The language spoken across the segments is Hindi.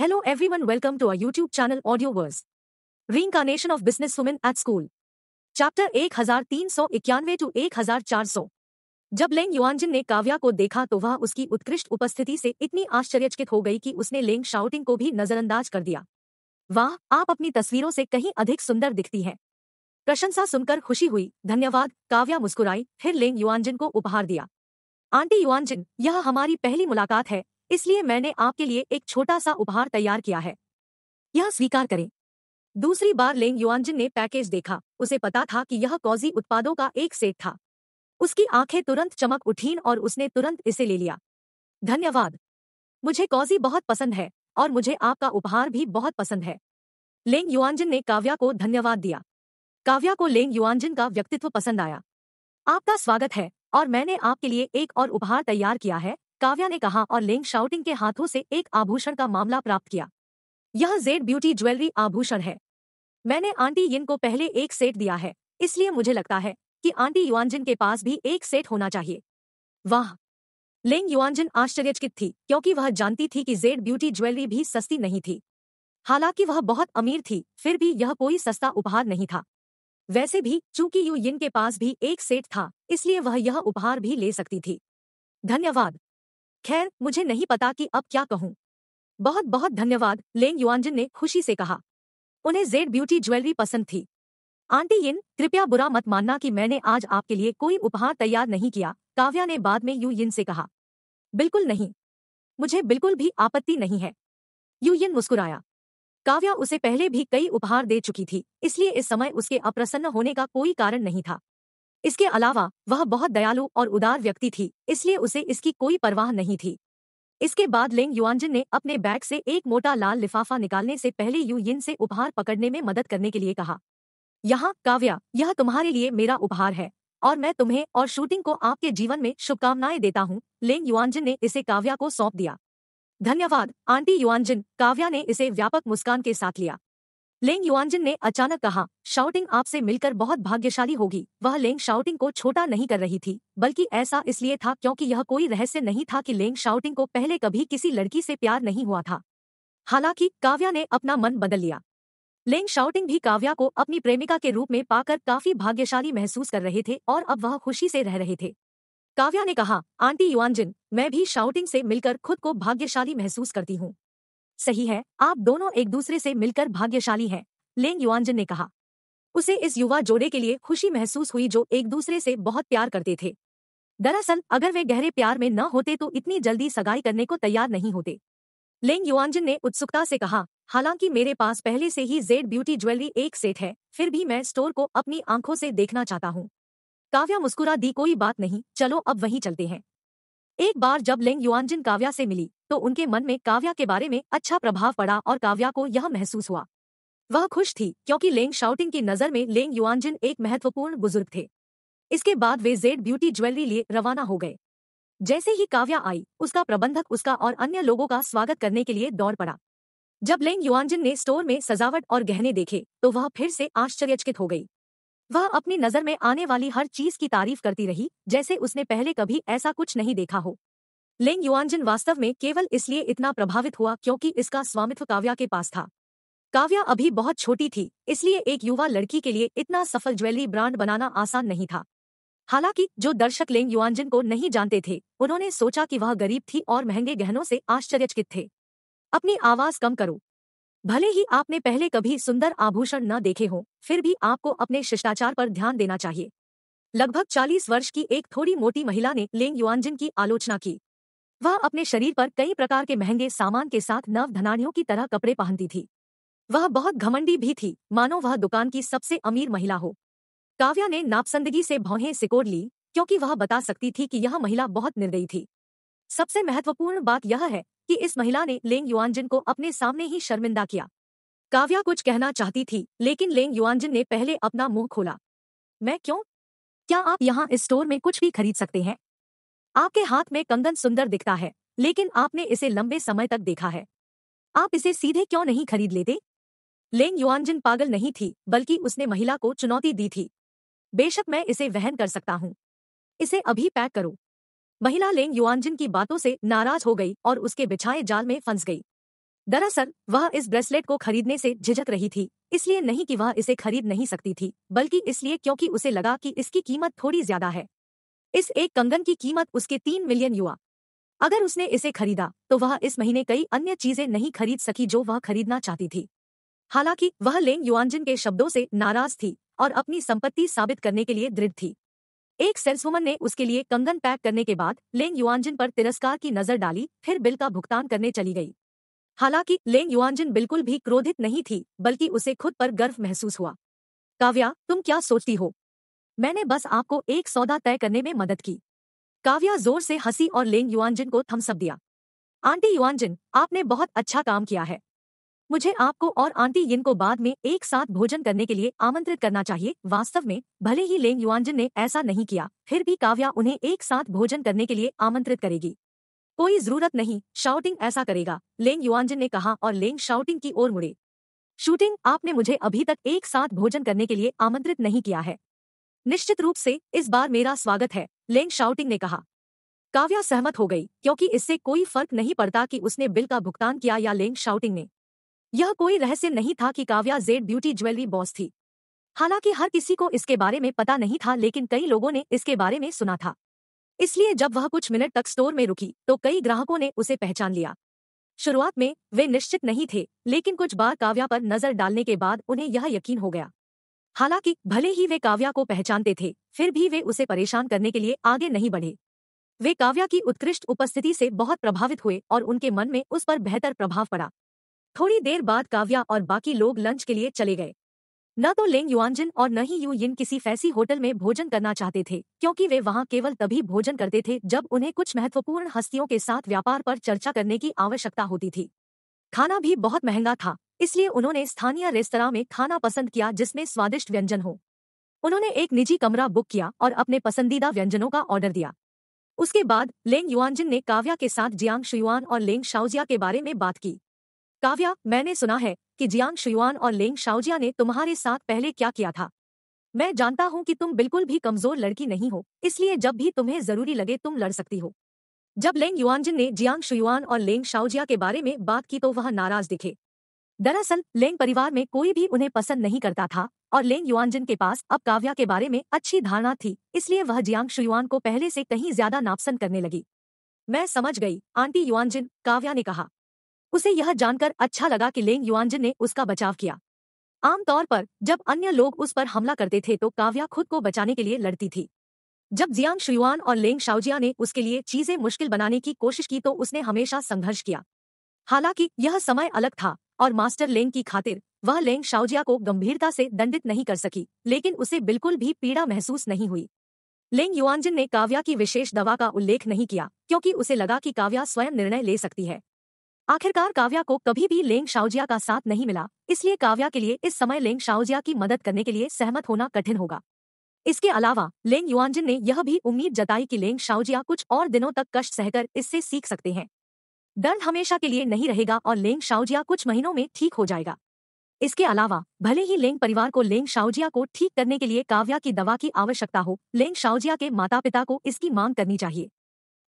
Hello everyone, welcome to our YouTube channel Audioverse. Reincarnation of Businesswomen at School. Chapter 1391 to 1400 जब लेंग युआनजिन ने काव्या को देखा तो वह उसकी उत्कृष्ट उपस्थिति से इतनी आश्चर्यचकित हो गई कि उसने लेंग शाउटिंग को भी नजरअंदाज कर दिया वाह आप अपनी तस्वीरों से कहीं अधिक सुंदर दिखती हैं प्रशंसा सुनकर खुशी हुई धन्यवाद काव्या मुस्कुराई फिर लेंग युआनजिन को उपहार दिया आंटी युआनजिन यह हमारी पहली मुलाकात है इसलिए मैंने आपके लिए एक छोटा सा उपहार तैयार किया है यह स्वीकार करें दूसरी बार लेंग युआनजिन ने पैकेज देखा उसे पता था कि यह कॉजी उत्पादों का एक सेट था उसकी आंखें तुरंत चमक उठीन और उसने तुरंत इसे ले लिया धन्यवाद मुझे कॉजी बहुत पसंद है और मुझे आपका उपहार भी बहुत पसंद है लेंग युआनजिन ने काव्या को धन्यवाद दिया काव्या को लेंग युआनजिन का व्यक्तित्व पसंद आया आपका स्वागत है और मैंने आपके लिए एक और उपहार तैयार किया है काव्या ने कहा और लेंग शाउटिंग के हाथों से एक आभूषण का मामला प्राप्त किया यह जेड ब्यूटी ज्वेलरी आभूषण है मैंने आंटी यिन को पहले एक सेट दिया है इसलिए मुझे लगता है कि आंटी युआनजिन के पास भी एक सेट होना चाहिए वाह लेंग युआनजिन आश्चर्यचकित थी क्योंकि वह जानती थी कि जेड ब्यूटी ज्वेलरी भी सस्ती नहीं थी हालांकि वह बहुत अमीर थी फिर भी यह कोई सस्ता उपहार नहीं था वैसे भी चूंकि यू यिन के पास भी एक सेट था इसलिए वह यह उपहार भी ले सकती थी धन्यवाद खैर मुझे नहीं पता कि अब क्या कहूँ बहुत बहुत धन्यवाद लेंग युआनजिन ने खुशी से कहा उन्हें जेड ब्यूटी ज्वेलरी पसंद थी आंटी यिन कृपया बुरा मत मानना कि मैंने आज आपके लिए कोई उपहार तैयार नहीं किया काव्या ने बाद में यू यिन से कहा बिल्कुल नहीं मुझे बिल्कुल भी आपत्ति नहीं है यू यिन मुस्कुराया काव्या उसे पहले भी कई उपहार दे चुकी थी इसलिए इस समय उसके अप्रसन्न होने का कोई कारण नहीं था इसके अलावा वह बहुत दयालु और उदार व्यक्ति थी इसलिए उसे इसकी कोई परवाह नहीं थी इसके बाद लिंग युआनजिन ने अपने बैग से एक मोटा लाल लिफाफा निकालने से पहले यू यिन से उपहार पकड़ने में मदद करने के लिए कहा यहाँ काव्या यह तुम्हारे लिए मेरा उपहार है और मैं तुम्हें और शूटिंग को आपके जीवन में शुभकामनाएं देता हूँ लेंग युआनजिन ने इसे काव्या को सौंप दिया धन्यवाद आंटी युआनजिन काव्या ने इसे व्यापक मुस्कान के साथ लिया लेंग युआनजिन ने अचानक कहा शाउटिंग आपसे मिलकर बहुत भाग्यशाली होगी वह लेंग शाउटिंग को छोटा नहीं कर रही थी बल्कि ऐसा इसलिए था क्योंकि यह कोई रहस्य नहीं था कि लेंग शाउटिंग को पहले कभी किसी लड़की से प्यार नहीं हुआ था हालांकि काव्या ने अपना मन बदल लिया लेंग शाउटिंग भी काव्या को अपनी प्रेमिका के रूप में पाकर काफी भाग्यशाली महसूस कर रहे थे और अब वह खुशी से रह रहे थे काव्या ने कहा आंटी युआनजिन मैं भी शाउटिंग से मिलकर खुद को भाग्यशाली महसूस करती हूँ सही है आप दोनों एक दूसरे से मिलकर भाग्यशाली हैं लेंग युआनजन ने कहा उसे इस युवा जोड़े के लिए खुशी महसूस हुई जो एक दूसरे से बहुत प्यार करते थे दरअसल अगर वे गहरे प्यार में न होते तो इतनी जल्दी सगाई करने को तैयार नहीं होते लेंग युआनजिन ने उत्सुकता से कहा हालांकि मेरे पास पहले से ही जेड ब्यूटी ज्वेलरी एक सेट है फिर भी मैं स्टोर को अपनी आंखों से देखना चाहता हूँ काव्या मुस्कुरा दी कोई बात नहीं चलो अब वहीं चलते हैं एक बार जब लेंग युआनजिन काव्या से मिली तो उनके मन में काव्या के बारे में अच्छा प्रभाव पड़ा और काव्या को यह महसूस हुआ वह खुश थी क्योंकि लेंग शाउटिंग की नजर में लेंग युआनजिन एक महत्वपूर्ण बुजुर्ग थे इसके बाद वे जेड ब्यूटी ज्वेलरी लिए रवाना हो गए जैसे ही काव्या आई उसका प्रबंधक उसका और अन्य लोगों का स्वागत करने के लिए दौड़ पड़ा जब लेंग युआनजिन ने स्टोर में सजावट और गहने देखे तो वह फिर से आश्चर्यचकित हो गई वह अपनी नजर में आने वाली हर चीज की तारीफ करती रही जैसे उसने पहले कभी ऐसा कुछ नहीं देखा हो लेंग युआनजिन वास्तव में केवल इसलिए इतना प्रभावित हुआ क्योंकि इसका स्वामित्व काव्या के पास था काव्या अभी बहुत छोटी थी इसलिए एक युवा लड़की के लिए इतना सफल ज्वेलरी ब्रांड बनाना आसान नहीं था हालांकि जो दर्शक लेंग युआनजिन को नहीं जानते थे उन्होंने सोचा कि वह गरीब थी और महंगे गहनों से आश्चर्यचकित थे अपनी आवाज कम करो भले ही आपने पहले कभी सुंदर आभूषण न देखे हो फिर भी आपको अपने शिष्टाचार पर ध्यान देना चाहिए लगभग 40 वर्ष की एक थोड़ी मोटी महिला ने लेंग युआनजिन की आलोचना की वह अपने शरीर पर कई प्रकार के महंगे सामान के साथ नव धनाढ़ियों की तरह कपड़े पहनती थी वह बहुत घमंडी भी थी मानो वह दुकान की सबसे अमीर महिला हो काव्या ने नापसंदगी से भौहें सिकोड़ ली क्योंकि वह बता सकती थी कि यह महिला बहुत निर्दयी थी सबसे महत्वपूर्ण बात यह है कि इस महिला ने लेंग युआनजिन को अपने सामने ही शर्मिंदा किया काव्या कुछ कहना चाहती थी लेकिन लेंग युआनजिन ने पहले अपना मुंह खोला मैं क्यों क्या आप यहाँ इस स्टोर में कुछ भी खरीद सकते हैं आपके हाथ में कंगन सुंदर दिखता है लेकिन आपने इसे लंबे समय तक देखा है आप इसे सीधे क्यों नहीं खरीद लेते लेंग युआनजिन पागल नहीं थी बल्कि उसने महिला को चुनौती दी थी बेशक मैं इसे वहन कर सकता हूँ इसे अभी पैक करो महिला लेंग युआनजिन की बातों से नाराज हो गई और उसके बिछाए जाल में फंस गई दरअसल वह इस ब्रेसलेट को खरीदने से झिझक रही थी इसलिए नहीं कि वह इसे खरीद नहीं सकती थी बल्कि इसलिए क्योंकि उसे लगा कि इसकी कीमत थोड़ी ज्यादा है इस एक कंगन की कीमत उसके तीन मिलियन युवा अगर उसने इसे खरीदा तो वह इस महीने कई अन्य चीजें नहीं खरीद सकी जो वह खरीदना चाहती थी हालांकि वह लेंग युआनजिन के शब्दों से नाराज थी और अपनी संपत्ति साबित करने के लिए दृढ़ थी एक सेल्सवुमन ने उसके लिए कंगन पैक करने के बाद लेंग युआनजिन पर तिरस्कार की नजर डाली फिर बिल का भुगतान करने चली गई हालांकि लेंग युआनजिन बिल्कुल भी क्रोधित नहीं थी बल्कि उसे खुद पर गर्व महसूस हुआ काव्या तुम क्या सोचती हो मैंने बस आपको एक सौदा तय करने में मदद की काव्या जोर से हंसी और लेंग युआनजिन को थम्सअप दिया आंटी युआनजिन आपने बहुत अच्छा काम किया है मुझे आपको और आंटी यिन को बाद में एक साथ भोजन करने के लिए आमंत्रित करना चाहिए वास्तव में भले ही लेंग युआनजिन ने ऐसा नहीं किया फिर भी काव्या उन्हें एक साथ भोजन करने के लिए आमंत्रित करेगी कोई जरूरत नहीं शाउटिंग ऐसा करेगा लेंग युआनजिन ने कहा और लेंग शाउटिंग की ओर मुड़े शूटिंग आपने मुझे अभी तक एक साथ भोजन करने के लिए आमंत्रित नहीं किया है निश्चित रूप से इस बार मेरा स्वागत है लेंग शाउटिंग ने कहा काव्या सहमत हो गई क्योंकि इससे कोई फर्क नहीं पड़ता कि उसने बिल का भुगतान किया या लेंग शाउटिंग ने यह कोई रहस्य नहीं था कि Kavya Jade Beauty jewellery boss थी हालांकि हर किसी को इसके बारे में पता नहीं था लेकिन कई लोगों ने इसके बारे में सुना था इसलिए जब वह कुछ मिनट तक स्टोर में रुकी तो कई ग्राहकों ने उसे पहचान लिया शुरुआत में वे निश्चित नहीं थे लेकिन कुछ बार काव्या पर नजर डालने के बाद उन्हें यह यकीन हो गया हालांकि भले ही वे काव्या को पहचानते थे फिर भी वे उसे परेशान करने के लिए आगे नहीं बढ़े वे काव्या की उत्कृष्ट उपस्थिति से बहुत प्रभावित हुए और उनके मन में उस पर बेहतर प्रभाव पड़ा थोड़ी देर बाद काव्या और बाकी लोग लंच के लिए चले गए न तो लेंग युआनजिन और न ही यू यिन किसी फैसी होटल में भोजन करना चाहते थे क्योंकि वे वहां केवल तभी भोजन करते थे जब उन्हें कुछ महत्वपूर्ण हस्तियों के साथ व्यापार पर चर्चा करने की आवश्यकता होती थी खाना भी बहुत महंगा था इसलिए उन्होंने स्थानीय रेस्तरा में खाना पसंद किया जिसमें स्वादिष्ट व्यंजन हो उन्होंने एक निजी कमरा बुक किया और अपने पसंदीदा व्यंजनों का ऑर्डर दिया उसके बाद लेंग युआनजिन ने काव्या के साथ जियांग शुआन और लेंग शाउजिया के बारे में बात की काव्या मैंने सुना है कि जियांग शुयुआन और लेंग शाओजिया ने तुम्हारे साथ पहले क्या किया था मैं जानता हूं कि तुम बिल्कुल भी कमजोर लड़की नहीं हो इसलिए जब भी तुम्हें जरूरी लगे तुम लड़ सकती हो जब लेंग युआनजिन ने जियांग शुयुआन और लेंग शाओजिया के बारे में बात की तो वह नाराज दिखे दरअसल लेंग परिवार में कोई भी उन्हें पसंद नहीं करता था और लेंग युआनजिन के पास अब काव्या के बारे में अच्छी धारणा थी इसलिए वह जियांग शुयुआन को पहले से कहीं ज्यादा नापसंद करने लगी मैं समझ गई आंटी युआनजिन काव्या ने कहा उसे यह जानकर अच्छा लगा कि लेंग युआनजिन ने उसका बचाव किया आमतौर पर जब अन्य लोग उस पर हमला करते थे तो काव्या खुद को बचाने के लिए लड़ती थी जब जियांग शुयुआन और लेंग शाओजिया ने उसके लिए चीजें मुश्किल बनाने की कोशिश की तो उसने हमेशा संघर्ष किया हालांकि यह समय अलग था और मास्टर लेंग की खातिर वह लेंग शाओजिया को गंभीरता से दंडित नहीं कर सकी लेकिन उसे बिल्कुल भी पीड़ा महसूस नहीं हुई लेंग युआनजिन ने काव्या की विशेष दवा का उल्लेख नहीं किया क्योंकि उसे लगा कि काव्या स्वयं निर्णय ले सकती है आखिरकार काव्या को कभी भी लेंग शाओजिया का साथ नहीं मिला इसलिए काव्या के लिए इस समय लेंग शाओजिया की मदद करने के लिए सहमत होना कठिन होगा इसके अलावा लेंग युआनजिन ने यह भी उम्मीद जताई कि लेंग शाओजिया कुछ और दिनों तक कष्ट सहकर इससे सीख सकते हैं दर्द हमेशा के लिए नहीं रहेगा और लेंग शाओजिया कुछ महीनों में ठीक हो जाएगा इसके अलावा भले ही लेंग परिवार को लेंग शाओजिया को ठीक करने के लिए काव्या की दवा की आवश्यकता हो लेंग शाओजिया के माता पिता को इसकी मांग करनी चाहिए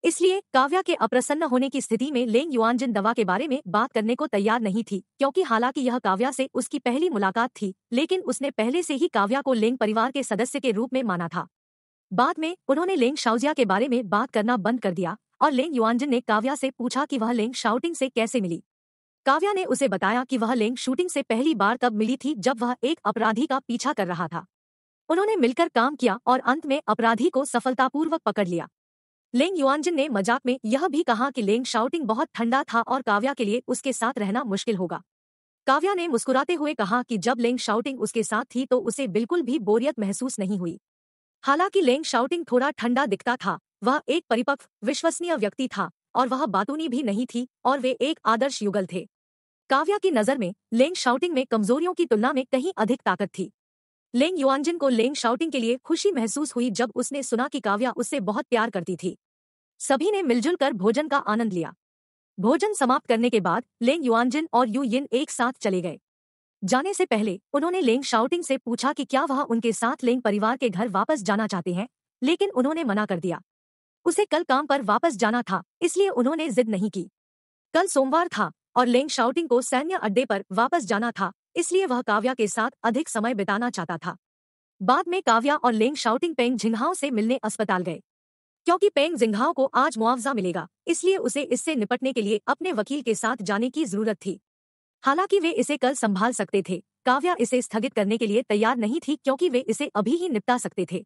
इसलिए काव्या के अप्रसन्न होने की स्थिति में लेंग जिन दवा के बारे में बात करने को तैयार नहीं थी क्योंकि हालांकि यह काव्या से उसकी पहली मुलाकात थी लेकिन उसने पहले से ही काव्या को लेंग परिवार के सदस्य के रूप में माना था बाद में उन्होंने लेंग शाउजिया के बारे में बात करना बंद कर दिया और लेंग युआनजिन ने काव्या से पूछा कि वह लेंग शाउटिंग से कैसे मिली काव्या ने उसे बताया कि वह लेंग शूटिंग से पहली बार तब मिली थी जब वह एक अपराधी का पीछा कर रहा था उन्होंने मिलकर काम किया और अंत में अपराधी को सफलतापूर्वक पकड़ लिया लेंग युआनजिन ने मजाक में यह भी कहा कि लेंग शाउटिंग बहुत ठंडा था और काव्या के लिए उसके साथ रहना मुश्किल होगा काव्या ने मुस्कुराते हुए कहा कि जब लेंग शाउटिंग उसके साथ थी तो उसे बिल्कुल भी बोरियत महसूस नहीं हुई हालांकि लेंग शाउटिंग थोड़ा ठंडा दिखता था वह एक परिपक्व विश्वसनीय व्यक्ति था और वह बातूनी भी नहीं थी और वे एक आदर्श युगल थे काव्या की नजर में लेंग शाउटिंग में कमजोरियों की तुलना में कहीं अधिक ताकत थी लेंग युआनजिन को लेंग शाउटिंग के लिए खुशी महसूस हुई जब उसने सुना कि काव्या उससे बहुत प्यार करती थी सभी ने मिलजुल कर भोजन का आनंद लिया भोजन समाप्त करने के बाद लेंग युआनजिन और यू यिन एक साथ चले गए जाने से पहले उन्होंने लेंग शाउटिंग से पूछा कि क्या वह उनके साथ लेंग परिवार के घर वापस जाना चाहते हैं लेकिन उन्होंने मना कर दिया उसे कल काम पर वापस जाना था इसलिए उन्होंने जिद नहीं की कल सोमवार था और लेंग शाउटिंग को सैन्य अड्डे पर वापस जाना था इसलिए वह काव्या के साथ अधिक समय बिताना चाहता था बाद में काव्या और लेंग शाउटिंग पेंग जिंघाओ से मिलने अस्पताल गए क्योंकि पेंग जिंघाओ को आज मुआवजा मिलेगा इसलिए उसे इससे निपटने के लिए अपने वकील के साथ जाने की जरूरत थी हालांकि वे इसे कल संभाल सकते थे काव्या इसे स्थगित करने के लिए तैयार नहीं थी क्योंकि वे इसे अभी ही निपटा सकते थे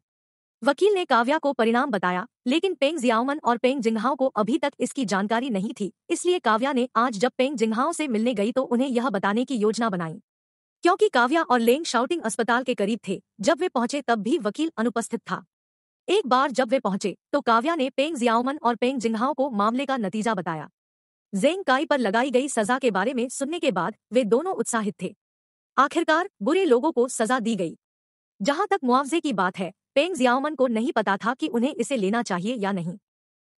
वकील ने काव्या को परिणाम बताया लेकिन पेंग जियामन और पेंग जिंघाओ को अभी तक इसकी जानकारी नहीं थी इसलिए काव्या ने आज जब पेंग जिंघाओ से मिलने गई तो उन्हें यह बताने की योजना बनाई क्योंकि काव्या और लेंग शाउटिंग अस्पताल के करीब थे जब वे पहुंचे तब भी वकील अनुपस्थित था एक बार जब वे पहुंचे तो काव्या ने पेंग जियाओमन और पेंग जिंगहाओ को मामले का नतीजा बताया जेंग काई पर लगाई गई सजा के बारे में सुनने के बाद वे दोनों उत्साहित थे आखिरकार बुरे लोगों को सजा दी गई जहां तक मुआवजे की बात है पेंग जियाओमन को नहीं पता था कि उन्हें इसे लेना चाहिए या नहीं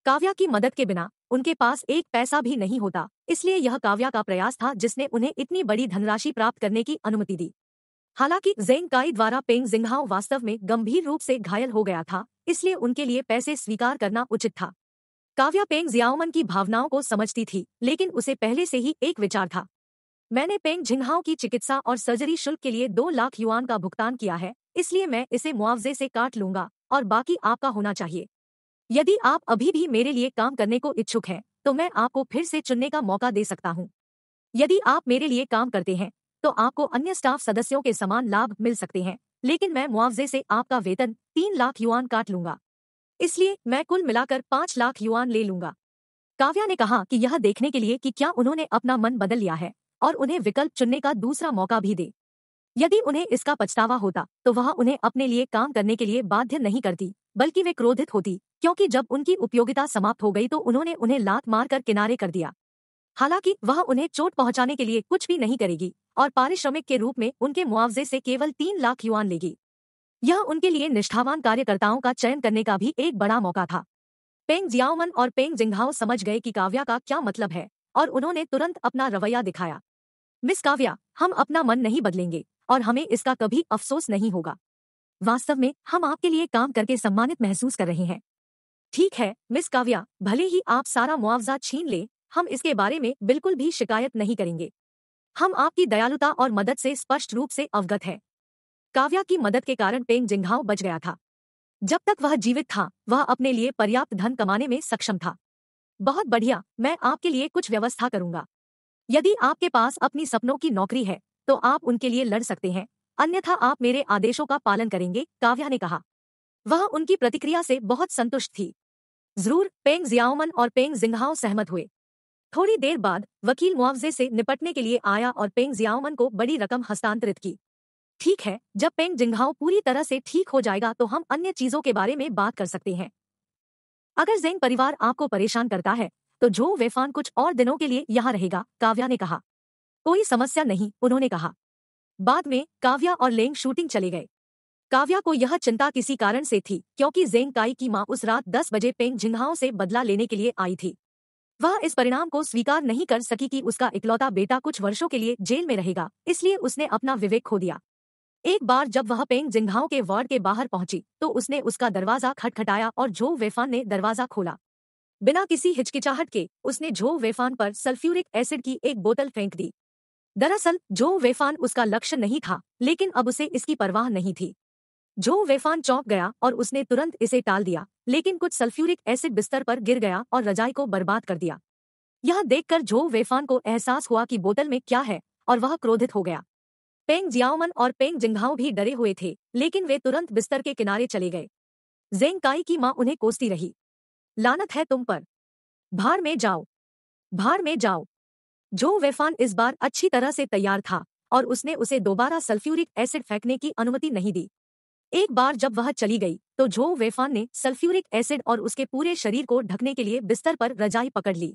काव्या की मदद के बिना उनके पास एक पैसा भी नहीं होता इसलिए यह काव्या का प्रयास था जिसने उन्हें इतनी बड़ी धनराशि प्राप्त करने की अनुमति दी हालांकि जेंग काई द्वारा पेंग जिंगहाओ वास्तव में गंभीर रूप से घायल हो गया था इसलिए उनके लिए पैसे स्वीकार करना उचित था काव्या पेंग जियाओमन की भावनाओं को समझती थी लेकिन उसे पहले से ही एक विचार था मैंने पेंग जिंगहाओ की चिकित्सा और सर्जरी शुल्क के लिए दो लाख युआन का भुगतान किया है इसलिए मैं इसे मुआवजे से काट लूंगा और बाकी आपका होना चाहिए यदि आप अभी भी मेरे लिए काम करने को इच्छुक हैं तो मैं आपको फिर से चुनने का मौका दे सकता हूँ यदि आप मेरे लिए काम करते हैं तो आपको अन्य स्टाफ सदस्यों के समान लाभ मिल सकते हैं लेकिन मैं मुआवजे से आपका वेतन तीन लाख युआन काट लूंगा इसलिए मैं कुल मिलाकर पांच लाख युआन ले लूंगा काव्या ने कहा कि यह देखने के लिए कि क्या उन्होंने अपना मन बदल लिया है और उन्हें विकल्प चुनने का दूसरा मौका भी दे यदि उन्हें इसका पछतावा होता तो वह उन्हें अपने लिए काम करने के लिए बाध्य नहीं करती बल्कि वे क्रोधित होती क्योंकि जब उनकी उपयोगिता समाप्त हो गई तो उन्होंने उन्हें लात मारकर किनारे कर दिया हालांकि वह उन्हें चोट पहुंचाने के लिए कुछ भी नहीं करेगी और पारिश्रमिक के रूप में उनके मुआवजे से केवल तीन लाख युवा लेगी यह उनके लिए निष्ठावान कार्यकर्ताओं का चयन करने का भी एक बड़ा मौका था पेंग जियाओमन और पेंग जिंघाओ समझ गए कि काव्या का क्या मतलब है और उन्होंने तुरंत अपना रवैया दिखाया मिस काव्या हम अपना मन नहीं बदलेंगे और हमें इसका कभी अफसोस नहीं होगा वास्तव में हम आपके लिए काम करके सम्मानित महसूस कर रहे हैं ठीक है मिस काव्या भले ही आप सारा मुआवजा छीन ले हम इसके बारे में बिल्कुल भी शिकायत नहीं करेंगे हम आपकी दयालुता और मदद से स्पष्ट रूप से अवगत हैं काव्या की मदद के कारण पेंग जिंघाव बच गया था जब तक वह जीवित था वह अपने लिए पर्याप्त धन कमाने में सक्षम था बहुत बढ़िया मैं आपके लिए कुछ व्यवस्था करूंगा यदि आपके पास अपनी सपनों की नौकरी है तो आप उनके लिए लड़ सकते हैं अन्यथा आप मेरे आदेशों का पालन करेंगे काव्या ने कहा वह उनकी प्रतिक्रिया से बहुत संतुष्ट थी जरूर पेंग जियाओमन और पेंग जिंघाओ सहमत हुए थोड़ी देर बाद वकील मुआवजे से निपटने के लिए आया और पेंग जियाओमन को बड़ी रकम हस्तांतरित की ठीक है जब पेंग जिंघाओ पूरी तरह से ठीक हो जाएगा तो हम अन्य चीजों के बारे में बात कर सकते हैं अगर जेंग परिवार आपको परेशान करता है तो जो वेफान कुछ और दिनों के लिए यहाँ रहेगा काव्या ने कहा कोई समस्या नहीं उन्होंने कहा बाद में काव्या और लेंग शूटिंग चले गए काव्या को यह चिंता किसी कारण से थी क्योंकि जेंग काई की मां उस रात 10 बजे पेंग झिंघाओं से बदला लेने के लिए आई थी वह इस परिणाम को स्वीकार नहीं कर सकी कि उसका इकलौता बेटा कुछ वर्षों के लिए जेल में रहेगा इसलिए उसने अपना विवेक खो दिया एक बार जब वह पेंग जिंघाओ के वार्ड के बाहर पहुंची तो उसने उसका दरवाजा खटखटाया और झो वेफान ने दरवाजा खोला बिना किसी हिचकिचाहट के उसने झो वेफान पर सल्फ्यूरिक एसिड की एक बोतल फेंक दी दरअसल झो वेफान उसका लक्ष्य नहीं था लेकिन अब उसे इसकी परवाह नहीं थी जो वेफान चौंक गया और उसने तुरंत इसे टाल दिया लेकिन कुछ सल्फ्यूरिक एसिड बिस्तर पर गिर गया और रजाई को बर्बाद कर दिया यह देखकर झो वेफान को एहसास हुआ कि बोतल में क्या है और वह क्रोधित हो गया पेंग जियाओमन और पेंग जिंघाओ भी डरे हुए थे लेकिन वे तुरंत बिस्तर के किनारे चले गए जेंग काई की माँ उन्हें कोसती रही लानत है तुम पर भाड़ में जाओ भाड़ में जाओ जो वेफान इस बार अच्छी तरह से तैयार था और उसने उसे दोबारा सल्फ्यूरिक एसिड फेंकने की अनुमति नहीं दी एक बार जब वह चली गई तो झो वेफान ने सल्फ्यूरिक एसिड और उसके पूरे शरीर को ढकने के लिए बिस्तर पर रजाई पकड़ ली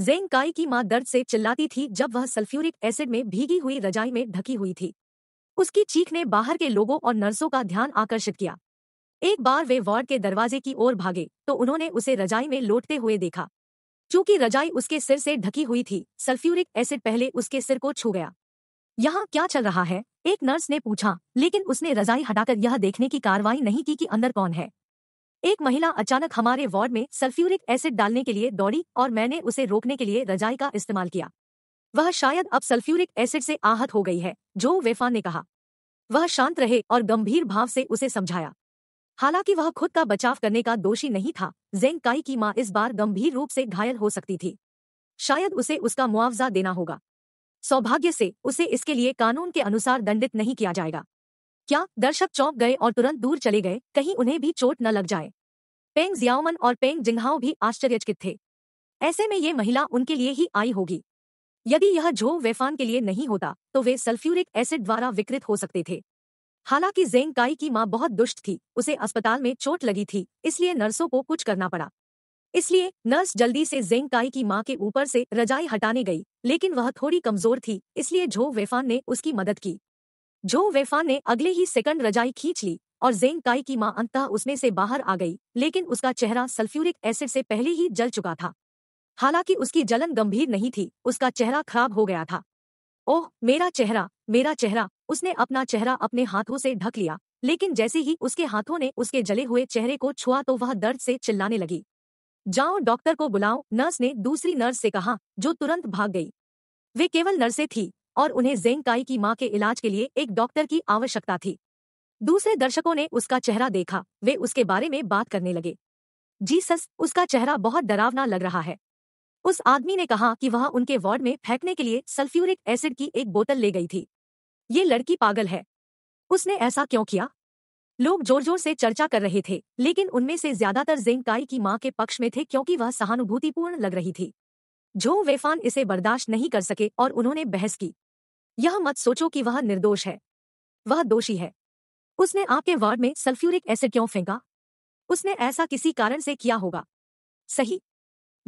जेंग काई की मां दर्द से चिल्लाती थी जब वह सल्फ्यूरिक एसिड में भीगी हुई रजाई में ढकी हुई थी उसकी चीख ने बाहर के लोगों और नर्सों का ध्यान आकर्षित किया एक बार वे वार्ड के दरवाजे की ओर भागे तो उन्होंने उसे रजाई में लौटते हुए देखा चूंकि रजाई उसके सिर से ढकी हुई थी सल्फ्यूरिक एसिड पहले उसके सिर को छू गया यहाँ क्या चल रहा है एक नर्स ने पूछा लेकिन उसने रजाई हटाकर यह देखने की कार्रवाई नहीं की कि अंदर कौन है एक महिला अचानक हमारे वार्ड में सल्फ्यूरिक एसिड डालने के लिए दौड़ी और मैंने उसे रोकने के लिए रजाई का इस्तेमाल किया वह शायद अब सल्फ्यूरिक एसिड से आहत हो गई है जो वेफा ने कहा वह शांत रहे और गंभीर भाव से उसे समझाया हालांकि वह खुद का बचाव करने का दोषी नहीं था जेंग काई की मां इस बार गंभीर रूप से घायल हो सकती थी शायद उसे उसका मुआवजा देना होगा सौभाग्य से उसे इसके लिए कानून के अनुसार दंडित नहीं किया जाएगा क्या दर्शक चौंक गए और तुरंत दूर चले गए कहीं उन्हें भी चोट न लग जाए पेंग जियाओमन और पेंग जिंगहाओ भी आश्चर्यचकित थे ऐसे में ये महिला उनके लिए ही आई होगी यदि यह झो वेफान के लिए नहीं होता तो वे सल्फ्यूरिक एसिड द्वारा विकृत हो सकते थे हालांकि जेंग काई की मां बहुत दुष्ट थी उसे अस्पताल में चोट लगी थी इसलिए नर्सों को कुछ करना पड़ा इसलिए नर्स जल्दी से जेंग काई की मां के ऊपर से रजाई हटाने गई लेकिन वह थोड़ी कमजोर थी इसलिए झो वेफान ने उसकी मदद की झो वेफान ने अगले ही सेकंड रजाई खींच ली और जेंग काई की मां अंतः उसमें से बाहर आ गई लेकिन उसका चेहरा सल्फ्यूरिक एसिड से पहले ही जल चुका था हालांकि उसकी जलन गंभीर नहीं थी उसका चेहरा खराब हो गया था ओह मेरा चेहरा मेरा चेहरा उसने अपना चेहरा अपने हाथों से ढक लिया लेकिन जैसे ही उसके हाथों ने उसके जले हुए चेहरे को छुआ तो वह दर्द से चिल्लाने लगी जाओ डॉक्टर को बुलाओ नर्स ने दूसरी नर्स से कहा जो तुरंत भाग गई वे केवल नर्सें थी और उन्हें जेंकाई की मां के इलाज के लिए एक डॉक्टर की आवश्यकता थी दूसरे दर्शकों ने उसका चेहरा देखा वे उसके बारे में बात करने लगे जीसस उसका चेहरा बहुत डरावना लग रहा है उस आदमी ने कहा कि वह उनके वार्ड में फेंकने के लिए सल्फ्यूरिक एसिड की एक बोतल ले गई थी ये लड़की पागल है उसने ऐसा क्यों किया लोग जोर जोर से चर्चा कर रहे थे लेकिन उनमें से ज्यादातर काई की मां के पक्ष में थे क्योंकि वह सहानुभूतिपूर्ण लग रही थी जो वेफान इसे बर्दाश्त नहीं कर सके और उन्होंने बहस की यह मत सोचो कि वह निर्दोष है वह दोषी है उसने आपके वार्ड में सल्फ्यूरिक एसिड क्यों फेंका उसने ऐसा किसी कारण से किया होगा सही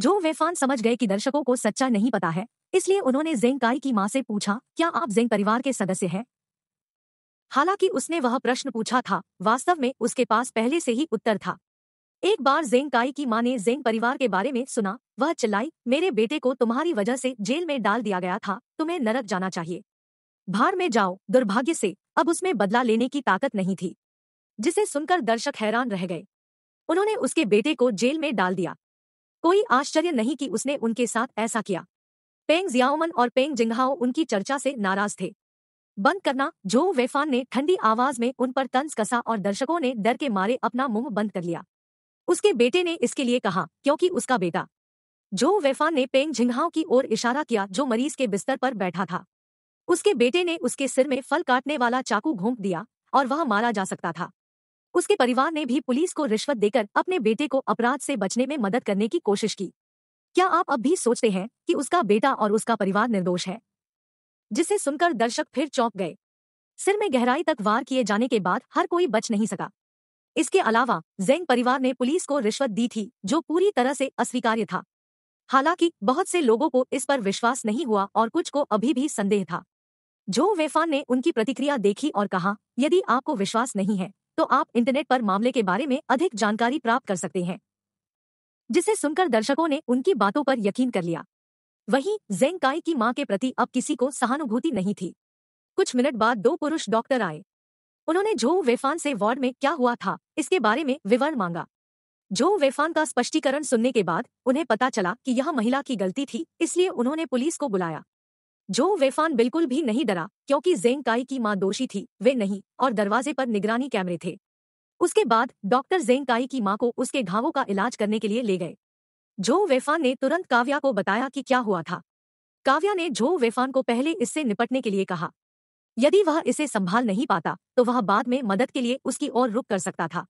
जो वेफान समझ गए कि दर्शकों को सच्चा नहीं पता है इसलिए उन्होंने जेंग काई की मां से पूछा क्या आप जेंग परिवार के सदस्य हैं हालांकि उसने वह प्रश्न पूछा था वास्तव में उसके पास पहले से ही उत्तर था एक बार जेंग काई की मां ने जेंग परिवार के बारे में सुना वह चिल्लाई मेरे बेटे को तुम्हारी वजह से जेल में डाल दिया गया था तुम्हें नरक जाना चाहिए भार में जाओ दुर्भाग्य से अब उसमें बदला लेने की ताकत नहीं थी जिसे सुनकर दर्शक हैरान रह गए उन्होंने उसके बेटे को जेल में डाल दिया कोई आश्चर्य नहीं कि उसने उनके साथ ऐसा किया पेंग जियाओमन और पेंग जिंगहाओ उनकी चर्चा से नाराज थे बंद करना जो वेफान ने ठंडी आवाज में उन पर तंज कसा और दर्शकों ने डर के मारे अपना मुंह बंद कर लिया उसके बेटे ने इसके लिए कहा क्योंकि उसका बेटा जो वेफान ने पेंग झिंघाओं की ओर इशारा किया जो मरीज के बिस्तर पर बैठा था उसके बेटे ने उसके सिर में फल काटने वाला चाकू घोंप दिया और वह मारा जा सकता था उसके परिवार ने भी पुलिस को रिश्वत देकर अपने बेटे को अपराध से बचने में मदद करने की कोशिश की क्या आप अब भी सोचते हैं कि उसका बेटा और उसका परिवार निर्दोष है जिसे सुनकर दर्शक फिर चौंक गए सिर में गहराई तक वार किए जाने के बाद हर कोई बच नहीं सका इसके अलावा जेंग परिवार ने पुलिस को रिश्वत दी थी जो पूरी तरह से अस्वीकार्य था हालांकि बहुत से लोगों को इस पर विश्वास नहीं हुआ और कुछ को अभी भी संदेह था जो वेफान ने उनकी प्रतिक्रिया देखी और कहा यदि आपको विश्वास नहीं है तो आप इंटरनेट पर मामले के बारे में अधिक जानकारी प्राप्त कर सकते हैं जिसे सुनकर दर्शकों ने उनकी बातों पर यकीन कर लिया वहीं जेंकाई की मां के प्रति अब किसी को सहानुभूति नहीं थी कुछ मिनट बाद दो पुरुष डॉक्टर आए उन्होंने जो वेफान से वार्ड में क्या हुआ था इसके बारे में विवरण मांगा जो वेफान का स्पष्टीकरण सुनने के बाद उन्हें पता चला कि यह महिला की गलती थी इसलिए उन्होंने पुलिस को बुलाया जो वेफान बिल्कुल भी नहीं डरा क्योंकि जेंग काई की मां दोषी थी वे नहीं और दरवाजे पर निगरानी कैमरे थे उसके बाद डॉक्टर जेंग काई की मां को उसके घावों का इलाज करने के लिए ले गए झो वेफान ने तुरंत काव्या को बताया कि क्या हुआ था काव्या ने झो वेफान को पहले इससे निपटने के लिए कहा यदि वह इसे संभाल नहीं पाता तो वह बाद में मदद के लिए उसकी ओर रुक कर सकता था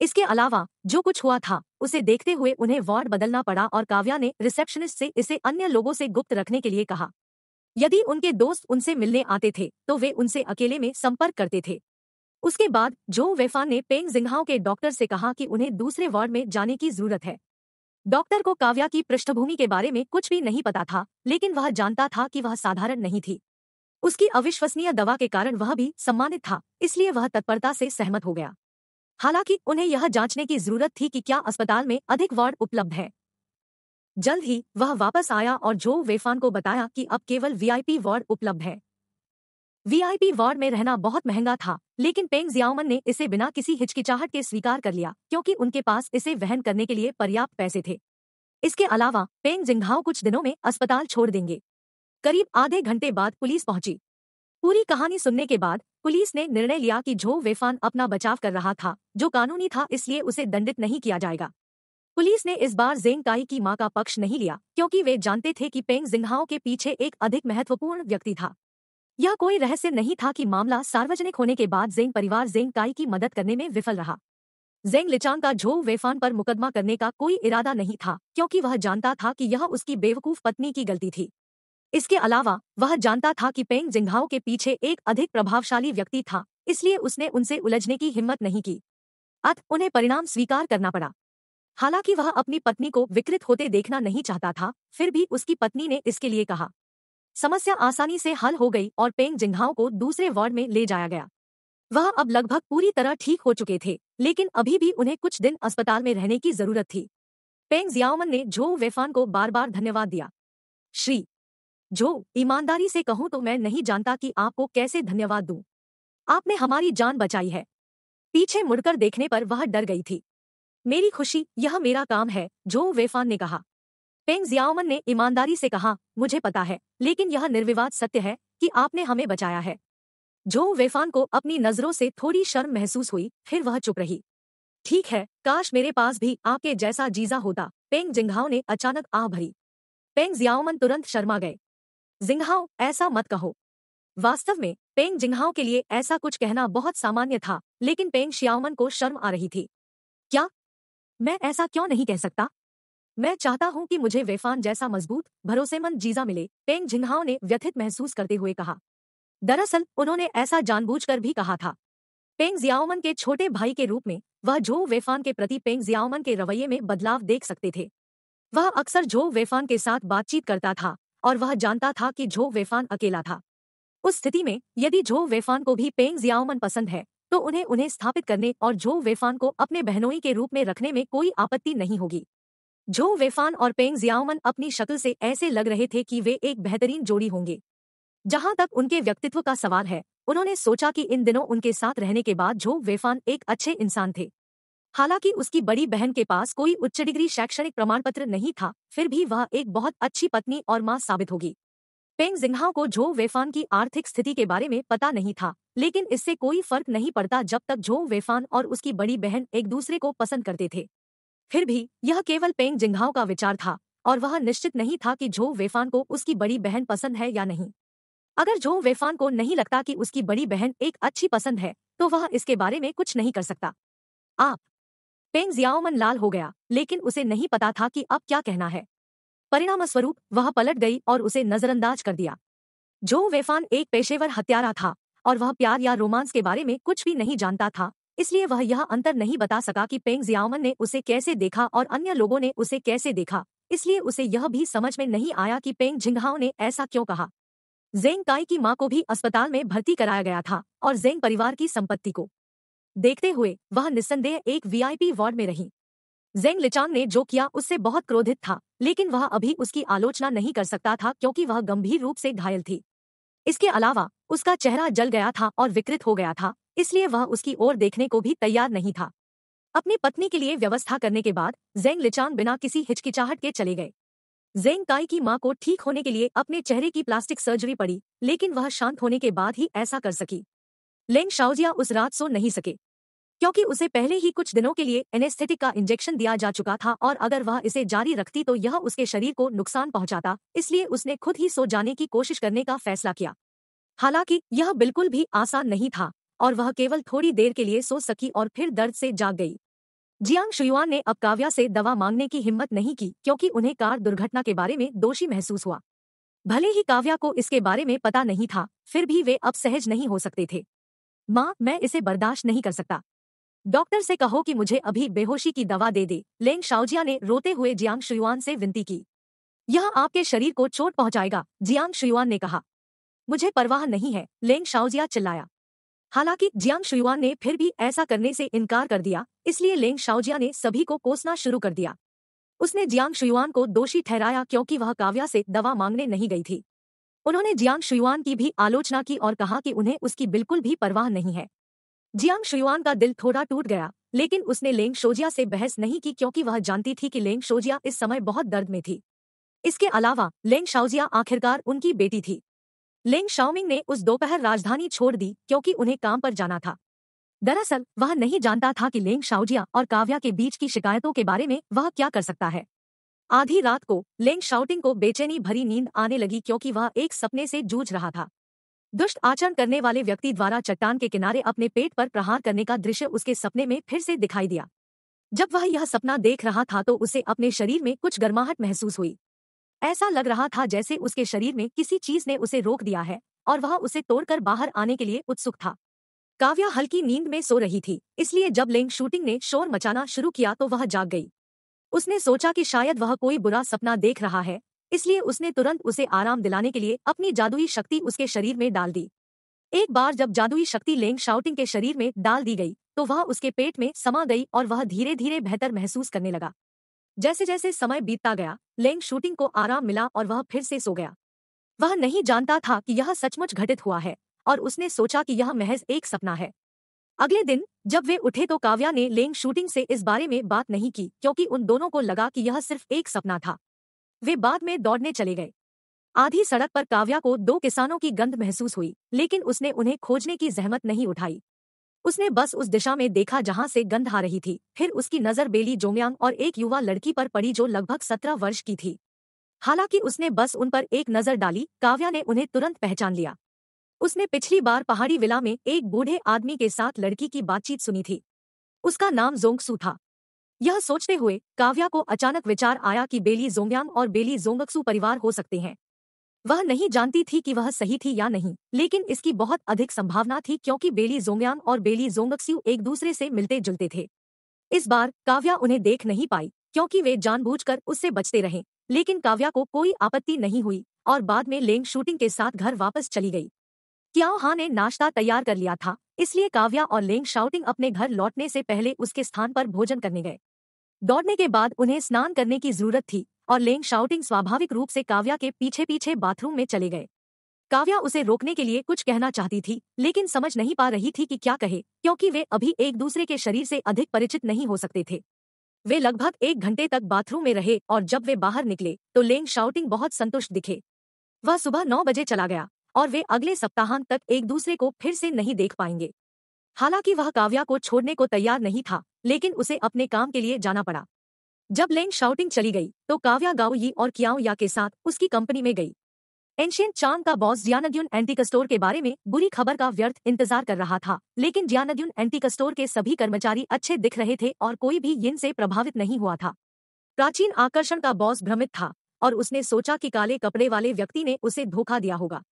इसके अलावा जो कुछ हुआ था उसे देखते हुए उन्हें वार्ड बदलना पड़ा और काव्या ने रिसेप्शनिस्ट से इसे अन्य लोगों से गुप्त रखने के लिए कहा यदि उनके दोस्त उनसे मिलने आते थे तो वे उनसे अकेले में संपर्क करते थे उसके बाद जो वेफान ने पेंग जिंघाओ के डॉक्टर से कहा कि उन्हें दूसरे वार्ड में जाने की जरूरत है डॉक्टर को काव्या की पृष्ठभूमि के बारे में कुछ भी नहीं पता था लेकिन वह जानता था कि वह साधारण नहीं थी उसकी अविश्वसनीय दवा के कारण वह भी सम्मानित था इसलिए वह तत्परता से सहमत हो गया हालांकि उन्हें यह जांचने की जरूरत थी कि क्या अस्पताल में अधिक वार्ड उपलब्ध है जल्द ही वह वापस आया और जो वेफान को बताया कि अब केवल वीआईपी वार्ड उपलब्ध है वीआईपी वार्ड में रहना बहुत महंगा था लेकिन पेंग जियामन ने इसे बिना किसी हिचकिचाहट के स्वीकार कर लिया क्योंकि उनके पास इसे वहन करने के लिए पर्याप्त पैसे थे इसके अलावा पेंग जिंघाओ कुछ दिनों में अस्पताल छोड़ देंगे करीब आधे घंटे बाद पुलिस पहुंची पूरी कहानी सुनने के बाद पुलिस ने निर्णय लिया कि झो वेफान अपना बचाव कर रहा था जो कानूनी था इसलिए उसे दंडित नहीं किया जाएगा पुलिस ने इस बार जेंग काई की मां का पक्ष नहीं लिया क्योंकि वे जानते थे कि पेंग जिंघाओ के पीछे एक अधिक महत्वपूर्ण व्यक्ति था यह कोई रहस्य नहीं था कि मामला सार्वजनिक होने के बाद जेंग परिवार जेंग काई की मदद करने में विफल रहा जेंग लिचांग का झो वेफान पर मुकदमा करने का कोई इरादा नहीं था क्योंकि वह जानता था कि यह उसकी बेवकूफ पत्नी की गलती थी इसके अलावा वह जानता था कि पेंग जिंघाओ के पीछे एक अधिक प्रभावशाली व्यक्ति था इसलिए उसने उनसे उलझने की हिम्मत नहीं की अत उन्हें परिणाम स्वीकार करना पड़ा हालांकि वह अपनी पत्नी को विकृत होते देखना नहीं चाहता था फिर भी उसकी पत्नी ने इसके लिए कहा समस्या आसानी से हल हो गई और पेंग जिंघाओ को दूसरे वार्ड में ले जाया गया वह अब लगभग पूरी तरह ठीक हो चुके थे लेकिन अभी भी उन्हें कुछ दिन अस्पताल में रहने की जरूरत थी पेंग जियामन ने झो वेफान को बार बार धन्यवाद दिया श्री झो ईमानदारी से कहूं तो मैं नहीं जानता कि आपको कैसे धन्यवाद दूं आपने हमारी जान बचाई है पीछे मुड़कर देखने पर वह डर गई थी मेरी खुशी यह मेरा काम है झो वेफान ने कहा पेंग जियाओमन ने ईमानदारी से कहा मुझे पता है लेकिन यह निर्विवाद सत्य है कि आपने हमें बचाया है जो वेफान को अपनी नजरों से थोड़ी शर्म महसूस हुई फिर वह चुप रही ठीक है काश मेरे पास भी आपके जैसा जीजा होता पेंग जिंघाओ ने अचानक आह भरी पेंग जियाओमन तुरंत शर्मा गए जिंघाओ ऐसा मत कहो वास्तव में पेंग जिंघाओ के लिए ऐसा कुछ कहना बहुत सामान्य था लेकिन पेंग शियाओमन को शर्म आ रही थी क्या मैं ऐसा क्यों नहीं कह सकता मैं चाहता हूं कि मुझे वेफान जैसा मजबूत भरोसेमंद जीजा मिले पेंग झिंघाओ ने व्यथित महसूस करते हुए कहा दरअसल उन्होंने ऐसा जानबूझकर भी कहा था पेंग जियाओमन के छोटे भाई के रूप में वह झो वेफान के प्रति पेंग जियाओमन के रवैये में बदलाव देख सकते थे वह अक्सर झो वेफान के साथ बातचीत करता था और वह जानता था कि झो वेफान अकेला था उस स्थिति में यदि झो वेफान को भी पेंग जियाओमन पसंद है तो उन्हें उन्हें स्थापित करने और झो वेफान को अपने बहनोई के रूप में रखने में कोई आपत्ति नहीं होगी झो वेफान और पेंग जियाओमन अपनी शक्ल से ऐसे लग रहे थे कि वे एक बेहतरीन जोड़ी होंगे जहां तक उनके व्यक्तित्व का सवाल है उन्होंने सोचा कि इन दिनों उनके साथ रहने के बाद झो वेफान एक अच्छे इंसान थे हालांकि उसकी बड़ी बहन के पास कोई उच्च डिग्री शैक्षणिक प्रमाण पत्र नहीं था फिर भी वह एक बहुत अच्छी पत्नी और माँ साबित होगी पेंग जिंघाओ को झो वेफान की आर्थिक स्थिति के बारे में पता नहीं था लेकिन इससे कोई फर्क नहीं पड़ता जब तक झो वेफान और उसकी बड़ी बहन एक दूसरे को पसंद करते थे फिर भी यह केवल पेंग जिंघाओ का विचार था और वह निश्चित नहीं था कि झो वेफान को उसकी बड़ी बहन पसंद है या नहीं अगर झो वेफान को नहीं लगता कि उसकी बड़ी बहन एक अच्छी पसंद है तो वह इसके बारे में कुछ नहीं कर सकता आप पेंग जियाओमन लाल हो गया लेकिन उसे नहीं पता था कि अब क्या कहना है परिणाम स्वरूप वह पलट गई और उसे नजरअंदाज कर दिया जो वेफान एक पेशेवर हत्यारा था और वह प्यार या रोमांस के बारे में कुछ भी नहीं जानता था इसलिए वह यह अंतर नहीं बता सका कि पेंग जियामन ने उसे कैसे देखा और अन्य लोगों ने उसे कैसे देखा इसलिए उसे यह भी समझ में नहीं आया कि पेंग जिंगहाओ ने ऐसा क्यों कहा जेंग ताई की मां को भी अस्पताल में भर्ती कराया गया था और जेंग परिवार की संपत्ति को देखते हुए वह निस्संदेह एक वीआईपी वार्ड में रही जेंग लिचांग ने जो किया उससे बहुत क्रोधित था लेकिन वह अभी उसकी आलोचना नहीं कर सकता था क्योंकि वह गंभीर रूप से घायल थी इसके अलावा उसका चेहरा जल गया था और विकृत हो गया था इसलिए वह उसकी ओर देखने को भी तैयार नहीं था अपनी पत्नी के लिए व्यवस्था करने के बाद जेंग लिचांग बिना किसी हिचकिचाहट के चले गए जेंग काई की मां को ठीक होने के लिए अपने चेहरे की प्लास्टिक सर्जरी पड़ी लेकिन वह शांत होने के बाद ही ऐसा कर सकी लेंग शाउजिया उस रात सो नहीं सके क्योंकि उसे पहले ही कुछ दिनों के लिए एनेस्थेटिक का इंजेक्शन दिया जा चुका था और अगर वह इसे जारी रखती तो यह उसके शरीर को नुकसान पहुंचाता इसलिए उसने खुद ही सो जाने की कोशिश करने का फैसला किया हालांकि यह बिल्कुल भी आसान नहीं था और वह केवल थोड़ी देर के लिए सो सकी और फिर दर्द से जाग गई जियांग शुयुआन ने अब काव्या से दवा मांगने की हिम्मत नहीं की क्योंकि उन्हें कार दुर्घटना के बारे में दोषी महसूस हुआ भले ही काव्या को इसके बारे में पता नहीं था फिर भी वे अब सहज नहीं हो सकते थे माँ मैं इसे बर्दाश्त नहीं कर सकता डॉक्टर से कहो कि मुझे अभी बेहोशी की दवा दे दे लेंग शाओजिया ने रोते हुए जियांग शुयुआन से विनती की यह आपके शरीर को चोट पहुंचाएगा जियांग शुयुआन ने कहा मुझे परवाह नहीं है लेंग शाओजिया चिल्लाया हालांकि जियांग शुयुआन ने फिर भी ऐसा करने से इनकार कर दिया इसलिए लेंग शाओजिया ने सभी को कोसना शुरू कर दिया उसने जियांग शुयुआन को दोषी ठहराया क्योंकि वह काव्या से दवा मांगने नहीं गई थी उन्होंने जियांग शुयुआन की भी आलोचना की और कहा कि उन्हें उसकी बिल्कुल भी परवाह नहीं है जियांग शुयुआन का दिल थोड़ा टूट गया लेकिन उसने लेंग शोजिया से बहस नहीं की क्योंकि वह जानती थी कि लेंग शोजिया इस समय बहुत दर्द में थी इसके अलावा लेंग शाओजिया आखिरकार उनकी बेटी थी लेंग शाओमिंग ने उस दोपहर राजधानी छोड़ दी क्योंकि उन्हें काम पर जाना था दरअसल वह नहीं जानता था कि लेंग शाओजिया और काव्या के बीच की शिकायतों के बारे में वह क्या कर सकता है आधी रात को लेंग शाउटिंग को बेचैनी भरी नींद आने लगी क्योंकि वह एक सपने से जूझ रहा था दुष्ट आचरण करने वाले व्यक्ति द्वारा चट्टान के किनारे अपने पेट पर प्रहार करने का दृश्य उसके सपने में फिर से दिखाई दिया जब वह यह सपना देख रहा था तो उसे अपने शरीर में कुछ गर्माहट महसूस हुई ऐसा लग रहा था जैसे उसके शरीर में किसी चीज ने उसे रोक दिया है और वह उसे तोड़कर बाहर आने के लिए उत्सुक था काव्या हल्की नींद में सो रही थी इसलिए जब लेंग शूटिंग ने शोर मचाना शुरू किया तो वह जाग गई उसने सोचा कि शायद वह कोई बुरा सपना देख रहा है इसलिए उसने तुरंत उसे आराम दिलाने के लिए अपनी जादुई शक्ति उसके शरीर में डाल दी एक बार जब जादुई शक्ति लेंग शाउटिंग के शरीर में डाल दी गई तो वह उसके पेट में समा गई और वह धीरे धीरे बेहतर महसूस करने लगा जैसे जैसे समय बीतता गया लेंग शूटिंग को आराम मिला और वह फिर से सो गया वह नहीं जानता था कि यह सचमुच घटित हुआ है और उसने सोचा कि यह महज एक सपना है अगले दिन जब वे उठे तो काव्या ने लेंग शूटिंग से इस बारे में बात नहीं की क्योंकि उन दोनों को लगा कि यह सिर्फ एक सपना था वे बाद में दौड़ने चले गए आधी सड़क पर काव्या को दो किसानों की गंध महसूस हुई लेकिन उसने उन्हें खोजने की जहमत नहीं उठाई उसने बस उस दिशा में देखा जहां से गंध आ रही थी फिर उसकी नजर बेली जोम्यांग और एक युवा लड़की पर पड़ी जो लगभग सत्रह वर्ष की थी हालांकि उसने बस उन पर एक नजर डाली काव्या ने उन्हें तुरंत पहचान लिया उसने पिछली बार पहाड़ी विला में एक बूढ़े आदमी के साथ लड़की की बातचीत सुनी थी उसका नाम जोंगसू था यह सोचते हुए काव्या को अचानक विचार आया कि बेली जोम्यांग और बेली जोंगक्सू परिवार हो सकते हैं वह नहीं जानती थी कि वह सही थी या नहीं लेकिन इसकी बहुत अधिक संभावना थी क्योंकि बेली जोंगयांग और बेली जोंगक्स्यू एक दूसरे से मिलते जुलते थे इस बार काव्या उन्हें देख नहीं पाई क्योंकि वे जानबूझकर उससे बचते रहे लेकिन काव्या को कोई आपत्ति नहीं हुई और बाद में लेंग शूटिंग के साथ घर वापस चली गई क्या हा ने नाश्ता तैयार कर लिया था इसलिए काव्या और लेंग शाउटिंग अपने घर लौटने से पहले उसके स्थान पर भोजन करने गए दौड़ने के बाद उन्हें स्नान करने की जरूरत थी और लेंग शाउटिंग स्वाभाविक रूप से काव्या के पीछे पीछे बाथरूम में चले गए काव्या उसे रोकने के लिए कुछ कहना चाहती थी लेकिन समझ नहीं पा रही थी कि क्या कहे क्योंकि वे अभी एक दूसरे के शरीर से अधिक परिचित नहीं हो सकते थे वे लगभग एक घंटे तक बाथरूम में रहे और जब वे बाहर निकले तो लेंग शाउटिंग बहुत संतुष्ट दिखे वह सुबह नौ बजे चला गया और वे अगले सप्ताहांत तक एक दूसरे को फिर से नहीं देख पाएंगे हालांकि वह काव्या को छोड़ने को तैयार नहीं था लेकिन उसे अपने काम के लिए जाना पड़ा जब लेंग शाउटिंग चली गई तो काव्या यी और कियाओ या के साथ उसकी कंपनी में गई एंशियन चांग का बॉस जियानद्यून एंटीकस्टोर के बारे में बुरी खबर का व्यर्थ इंतजार कर रहा था लेकिन जियानद्यून एंटीकस्टोर के सभी कर्मचारी अच्छे दिख रहे थे और कोई भी यिन से प्रभावित नहीं हुआ था प्राचीन आकर्षण का बॉस भ्रमित था और उसने सोचा कि काले कपड़े वाले व्यक्ति ने उसे धोखा दिया होगा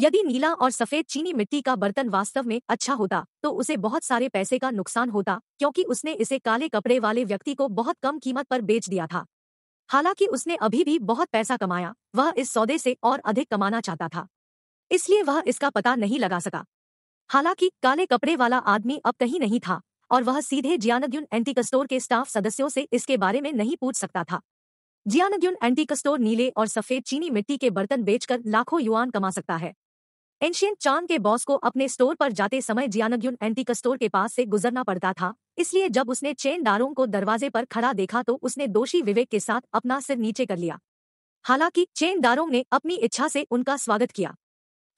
यदि नीला और सफेद चीनी मिट्टी का बर्तन वास्तव में अच्छा होता तो उसे बहुत सारे पैसे का नुकसान होता क्योंकि उसने इसे काले कपड़े वाले व्यक्ति को बहुत कम कीमत पर बेच दिया था हालांकि उसने अभी भी बहुत पैसा कमाया वह इस सौदे से और अधिक कमाना चाहता था इसलिए वह इसका पता नहीं लगा सका हालांकि काले कपड़े वाला आदमी अब कहीं नहीं था और वह सीधे जियानद्युन एंटीकस्टोर के स्टाफ सदस्यों से इसके बारे में नहीं पूछ सकता था जियानद्युन एंटीकस्टोर नीले और सफेद चीनी मिट्टी के बर्तन बेचकर लाखों युवान कमा सकता है एंशियन चांद के बॉस को अपने स्टोर पर जाते समय जियानग्युन एंटीक स्टोर के पास से गुजरना पड़ता था इसलिए जब उसने चेनदारों को दरवाजे पर खड़ा देखा तो उसने दोषी विवेक के साथ अपना सिर नीचे कर लिया हालांकि चेनदारों ने अपनी इच्छा से उनका स्वागत किया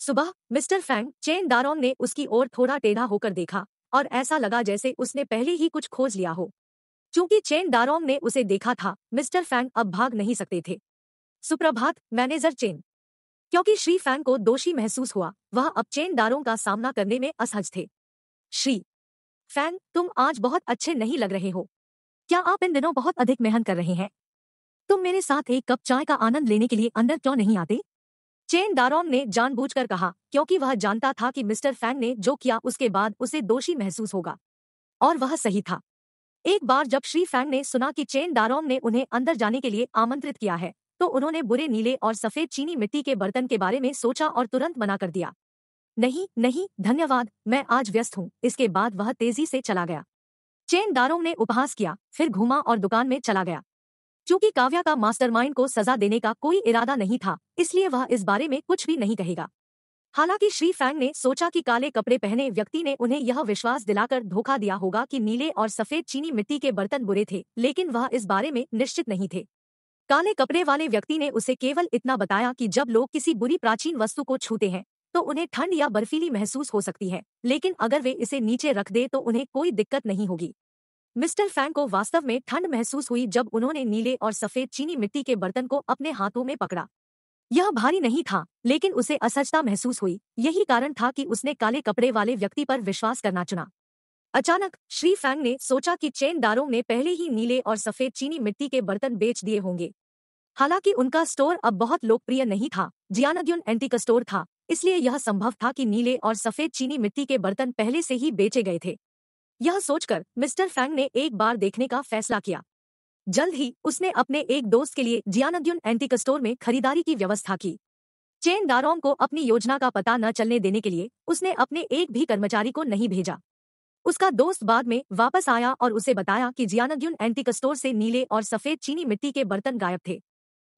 सुबह मिस्टर फैंग चेनदारों ने उसकी ओर थोड़ा टेढ़ा होकर देखा और ऐसा लगा जैसे उसने पहले ही कुछ खोज लिया हो चूंकि चेन दारोंग ने उसे देखा था मिस्टर फैंग अब भाग नहीं सकते थे सुप्रभात मैनेजर चेन क्योंकि श्री फैन को दोषी महसूस हुआ वह अब चेनदारों का सामना करने में असहज थे श्री फैन तुम आज बहुत अच्छे नहीं लग रहे हो क्या आप इन दिनों बहुत अधिक मेहनत कर रहे हैं तुम मेरे साथ एक कप चाय का आनंद लेने के लिए अंदर क्यों नहीं आते चेन दारोम ने जानबूझकर कहा क्योंकि वह जानता था कि मिस्टर फैंग ने जो किया उसके बाद उसे दोषी महसूस होगा और वह सही था एक बार जब श्री फैंग ने सुना कि चेन दारोम ने उन्हें अंदर जाने के लिए आमंत्रित किया है तो उन्होंने बुरे नीले और सफेद चीनी मिट्टी के बर्तन के बारे में सोचा और तुरंत मना कर दिया नहीं नहीं धन्यवाद मैं आज व्यस्त हूँ इसके बाद वह तेजी से चला गया चेन ने उपहास किया फिर घूमा और दुकान में चला गया क्योंकि काव्या का मास्टरमाइंड को सजा देने का कोई इरादा नहीं था इसलिए वह इस बारे में कुछ भी नहीं कहेगा हालांकि श्री फैंग ने सोचा कि काले कपड़े पहने व्यक्ति ने उन्हें यह विश्वास दिलाकर धोखा दिया होगा कि नीले और सफेद चीनी मिट्टी के बर्तन बुरे थे लेकिन वह इस बारे में निश्चित नहीं थे काले कपड़े वाले व्यक्ति ने उसे केवल इतना बताया कि जब लोग किसी बुरी प्राचीन वस्तु को छूते हैं तो उन्हें ठंड या बर्फीली महसूस हो सकती है लेकिन अगर वे इसे नीचे रख दे तो उन्हें कोई दिक्कत नहीं होगी मिस्टर फैंग को वास्तव में ठंड महसूस हुई जब उन्होंने नीले और सफेद चीनी मिट्टी के बर्तन को अपने हाथों में पकड़ा यह भारी नहीं था लेकिन उसे असहजता महसूस हुई यही कारण था कि उसने काले कपड़े वाले व्यक्ति पर विश्वास करना चुना अचानक श्री फैंग ने सोचा कि चेनदारों ने पहले ही नीले और सफेद चीनी मिट्टी के बर्तन बेच दिए होंगे हालांकि उनका स्टोर अब बहुत लोकप्रिय नहीं था एंटी का स्टोर था इसलिए यह संभव था कि नीले और सफेद चीनी मिट्टी के बर्तन पहले से ही बेचे गए थे यह सोचकर मिस्टर फैंग ने एक बार देखने का फैसला किया जल्द ही उसने अपने एक दोस्त के लिए जियानद्युन एंटीक स्टोर में खरीदारी की व्यवस्था की चेनदारों को अपनी योजना का पता न चलने देने के लिए उसने अपने एक भी कर्मचारी को नहीं भेजा उसका दोस्त बाद में वापस आया और उसे बताया कि जियानाग्युन एंटिक से नीले और सफेद चीनी मिट्टी के बर्तन गायब थे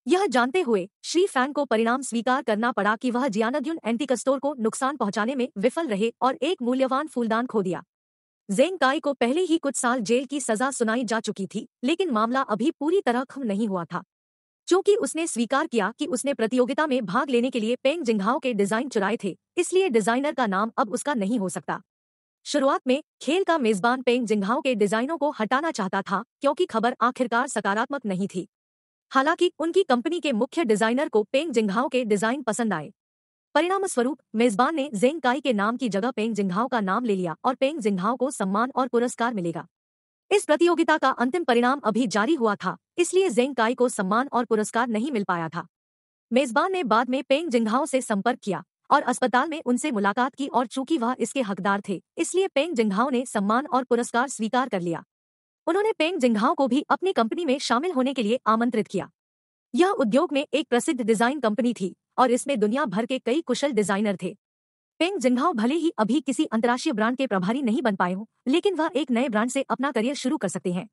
यह जानते हुए श्री फैन को परिणाम स्वीकार करना पड़ा कि वह जियानाग्युन एंटिक को नुकसान पहुंचाने में विफल रहे और एक मूल्यवान फूलदान खो दिया जेंग काई को पहले ही कुछ साल जेल की सजा सुनाई जा चुकी थी लेकिन मामला अभी पूरी तरह खम नहीं हुआ था क्योंकि उसने स्वीकार किया कि उसने प्रतियोगिता में भाग लेने के लिए पेंग जिंघाओ के डिजाइन चुराए थे इसलिए डिजाइनर का नाम अब उसका नहीं हो सकता शुरुआत में खेल का मेजबान पेंग जिंघाओ के डिजाइनों को हटाना चाहता था क्योंकि खबर आखिरकार सकारात्मक नहीं थी हालांकि उनकी कंपनी के मुख्य डिजाइनर को पेंग जिंघाओ के डिजाइन पसंद आए परिणाम स्वरूप मेजबान ने जेंग काई के नाम की जगह पेंग जिंघाओ का नाम ले लिया और पेंग जिंघाओ को सम्मान और पुरस्कार मिलेगा इस प्रतियोगिता का अंतिम परिणाम अभी जारी हुआ था इसलिए जेंग काई को सम्मान और पुरस्कार नहीं मिल पाया था मेजबान ने बाद में पेंग जिंघाओ से संपर्क किया और अस्पताल में उनसे मुलाकात की और चूंकि वह इसके हकदार थे इसलिए पेंग जिंघाओ ने सम्मान और पुरस्कार स्वीकार कर लिया उन्होंने पेंग जिंघाओ को भी अपनी कंपनी में शामिल होने के लिए आमंत्रित किया यह उद्योग में एक प्रसिद्ध डिजाइन कंपनी थी और इसमें दुनिया भर के कई कुशल डिजाइनर थे पेंग जिंघाओ भले ही अभी किसी अंतर्राष्ट्रीय ब्रांड के प्रभारी नहीं बन पाए हों लेकिन वह एक नए ब्रांड से अपना करियर शुरू कर सकते हैं